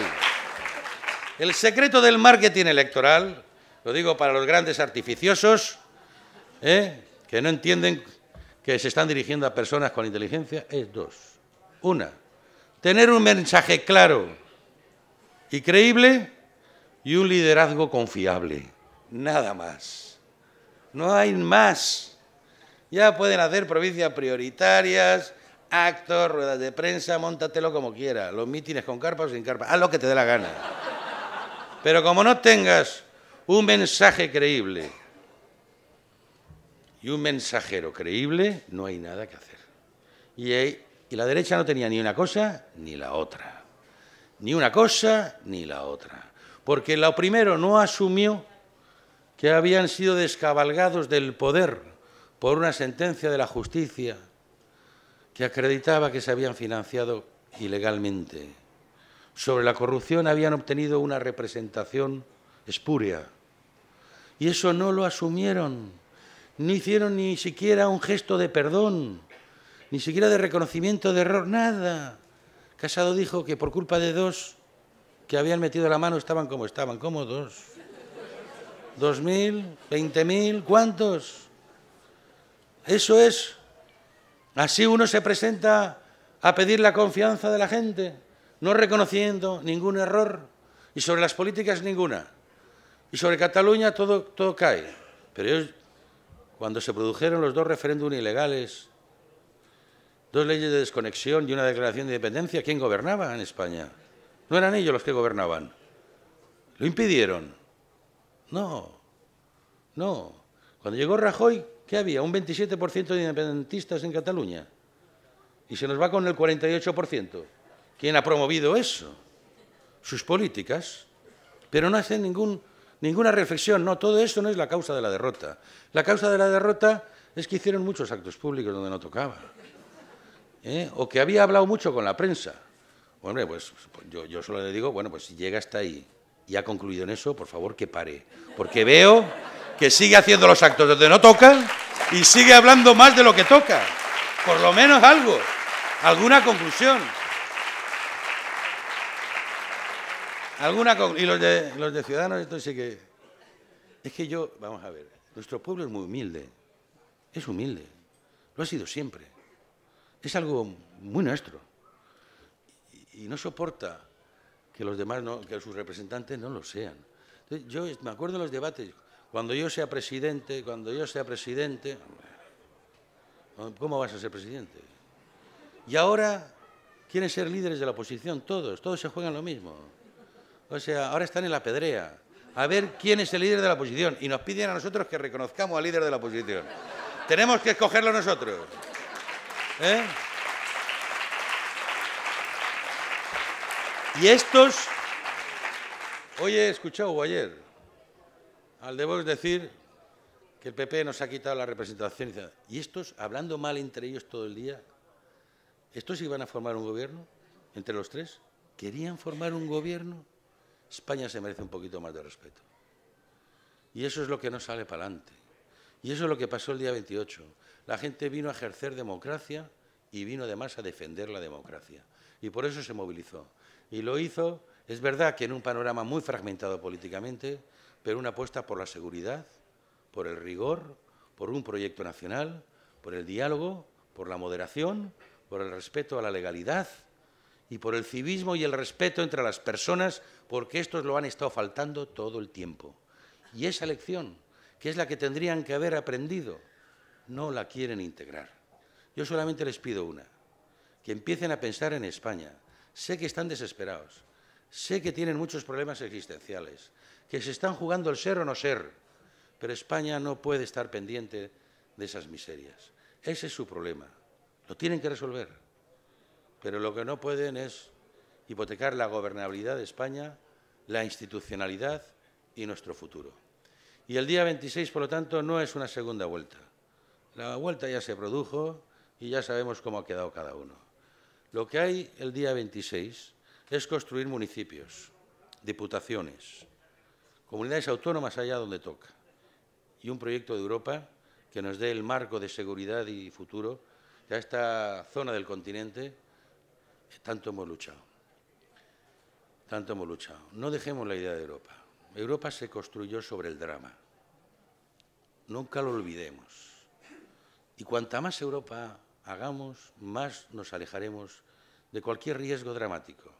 El secreto del marketing electoral, lo digo para los grandes artificiosos, ¿eh? que no entienden que se están dirigiendo a personas con inteligencia, es dos. Una, tener un mensaje claro y creíble y un liderazgo confiable. Nada más. No hay más. Ya pueden hacer provincias prioritarias, actos, ruedas de prensa, montatelo como quieras. Los mítines con carpa o sin carpa. Haz lo que te dé la gana. Pero como no tengas un mensaje creíble y un mensajero creíble, no hay nada que hacer. Y, y la derecha no tenía ni una cosa ni la otra. Ni una cosa ni la otra. Porque lo primero no asumió que habían sido descabalgados del poder por una sentencia de la justicia y acreditaba que se habían financiado ilegalmente. Sobre la corrupción habían obtenido una representación espuria. Y eso no lo asumieron, Ni hicieron ni siquiera un gesto de perdón, ni siquiera de reconocimiento de error, nada. Casado dijo que por culpa de dos que habían metido la mano estaban como estaban, como dos. ¿Dos mil? ¿Veinte mil? ¿Cuántos? Eso es Así uno se presenta a pedir la confianza de la gente, no reconociendo ningún error, y sobre las políticas ninguna. Y sobre Cataluña todo, cae. Pero cuando se produjeron los dos referéndums ilegales, dos leyes de desconexión y una declaración de independencia, ¿quién gobernaba en España? No eran ellos los que gobernaban. Lo impidieron. No, no. Cuando llegó Rajoy, ¿Qué había? ¿Un 27% de independentistas en Cataluña? Y se nos va con el 48%. ¿Quién ha promovido eso? Sus políticas. Pero no hacen ninguna reflexión. No, todo eso no es la causa de la derrota. La causa de la derrota es que hicieron muchos actos públicos donde no tocaba. ¿Eh? O que había hablado mucho con la prensa. Bueno, pues yo solo le digo, bueno, pues si llega hasta ahí y ha concluido en eso, por favor que pare. Porque veo que sigue haciendo los actos donde no toca y sigue hablando más de lo que toca. Por lo menos algo, alguna conclusión. Alguna y los de, los Ciudadanos, esto sí que... Es que yo, vamos a ver, nuestro pueblo es muy humilde, es humilde, lo ha sido siempre, es algo muy nuestro y, no soporta que los demás, no, que sus representantes no lo sean. yo me acuerdo de los debates, cuando yo sea presidente, cuando yo sea presidente, ¿cómo vas a ser presidente? Y ahora quieren ser líderes de la oposición, todos, todos se juegan lo mismo. O sea, ahora están en la pedrea, a ver quién es el líder de la oposición y nos piden a nosotros que reconozcamos al líder de la oposición. Tenemos que escogerlo nosotros. ¿Eh? Y estos, hoy he escuchado ayer, al debo decir que el PP nos ha quitado la representación. Y estos, hablando mal entre ellos todo el día, ¿estos iban a formar un gobierno entre los tres? ¿Querían formar un gobierno? España se merece un poquito más de respeto. Y eso es lo que no sale para adelante. Y eso es lo que pasó el día 28. La gente vino a ejercer democracia y vino además a defender la democracia. Y por eso se movilizó. Y lo hizo, es verdad que en un panorama muy fragmentado políticamente, pero una apuesta por la seguridad, por el rigor, por un proyecto nacional, por el diálogo, por la moderación, por el respeto a la legalidad y por el civismo y el respeto entre las personas, porque estos lo han estado faltando todo el tiempo. Y esa lección, que es la que tendrían que haber aprendido, no la quieren integrar. Yo solamente les pido una, que empiecen a pensar en España. Sé que están desesperados, sé que tienen muchos problemas existenciales, que se están jugando el ser o no ser, pero España no puede estar pendiente de esas miserias. Ese es su problema. Lo tienen que resolver. Pero lo que no pueden es hipotecar la gobernabilidad de España, la institucionalidad y nuestro futuro. Y el día 26, por lo tanto, no es una segunda vuelta. La vuelta ya se produjo y ya sabemos cómo ha quedado cada uno. Lo que hay el día 26 es construir municipios, diputaciones, comunidades autónomas allá donde toca y un proyecto de Europa que nos dé el marco de seguridad y futuro a esta zona del continente tanto hemos luchado. Tanto hemos luchado. No dejemos la idea de Europa. Europa se construyó sobre el drama. Nunca lo olvidemos. Y cuanta más Europa hagamos, más nos alejaremos de cualquier riesgo dramático.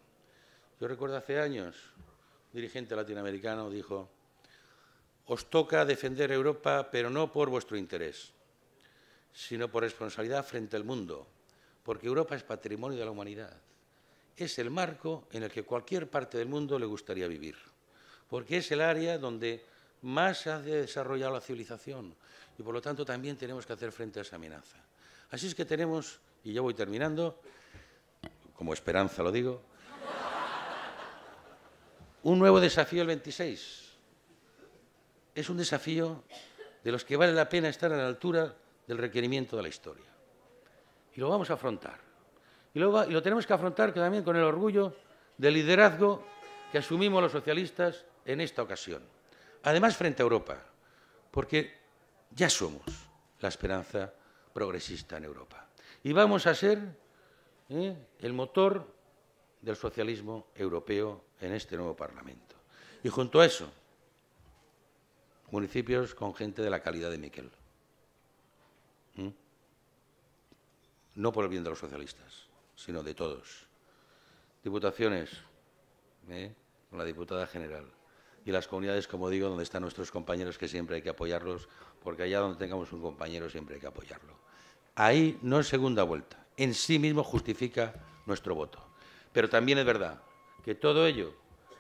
Yo recuerdo hace años dirigente latinoamericano, dijo, os toca defender Europa, pero no por vuestro interés, sino por responsabilidad frente al mundo, porque Europa es patrimonio de la humanidad. Es el marco en el que cualquier parte del mundo le gustaría vivir, porque es el área donde más se ha desarrollado la civilización y por lo tanto también tenemos que hacer frente a esa amenaza. Así es que tenemos, y ya voy terminando, como esperanza lo digo, un nuevo desafío el 26. Es un desafío de los que vale la pena estar a la altura del requerimiento de la historia. Y lo vamos a afrontar. Y lo, tenemos que afrontar también con el orgullo del liderazgo que asumimos los socialistas en esta ocasión. Además, frente a Europa, porque ya somos la esperanza progresista en Europa. Y vamos a ser ¿eh? el motor del socialismo europeo en este nuevo Parlamento. Y junto a eso, municipios con gente de la calidad de Miquel. ¿Mm? No por el bien de los socialistas, sino de todos. Diputaciones, ¿eh? la diputada general. Y las comunidades, como digo, donde están nuestros compañeros, que siempre hay que apoyarlos, porque allá donde tengamos un compañero siempre hay que apoyarlo. Ahí no es segunda vuelta. En sí mismo justifica nuestro voto. Pero también es verdad que todo ello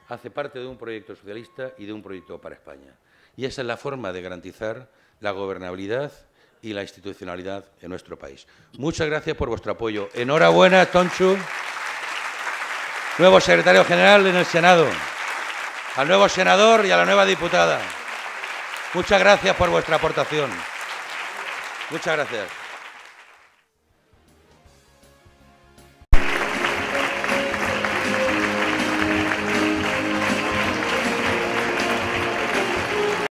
hace parte de un proyecto socialista y de un proyecto para España. Y esa es la forma de garantizar la gobernabilidad y la institucionalidad en nuestro país. Muchas gracias por vuestro apoyo. Enhorabuena, Tonchu, nuevo secretario general en el Senado, al nuevo senador y a la nueva diputada. Muchas gracias por vuestra aportación. Muchas gracias.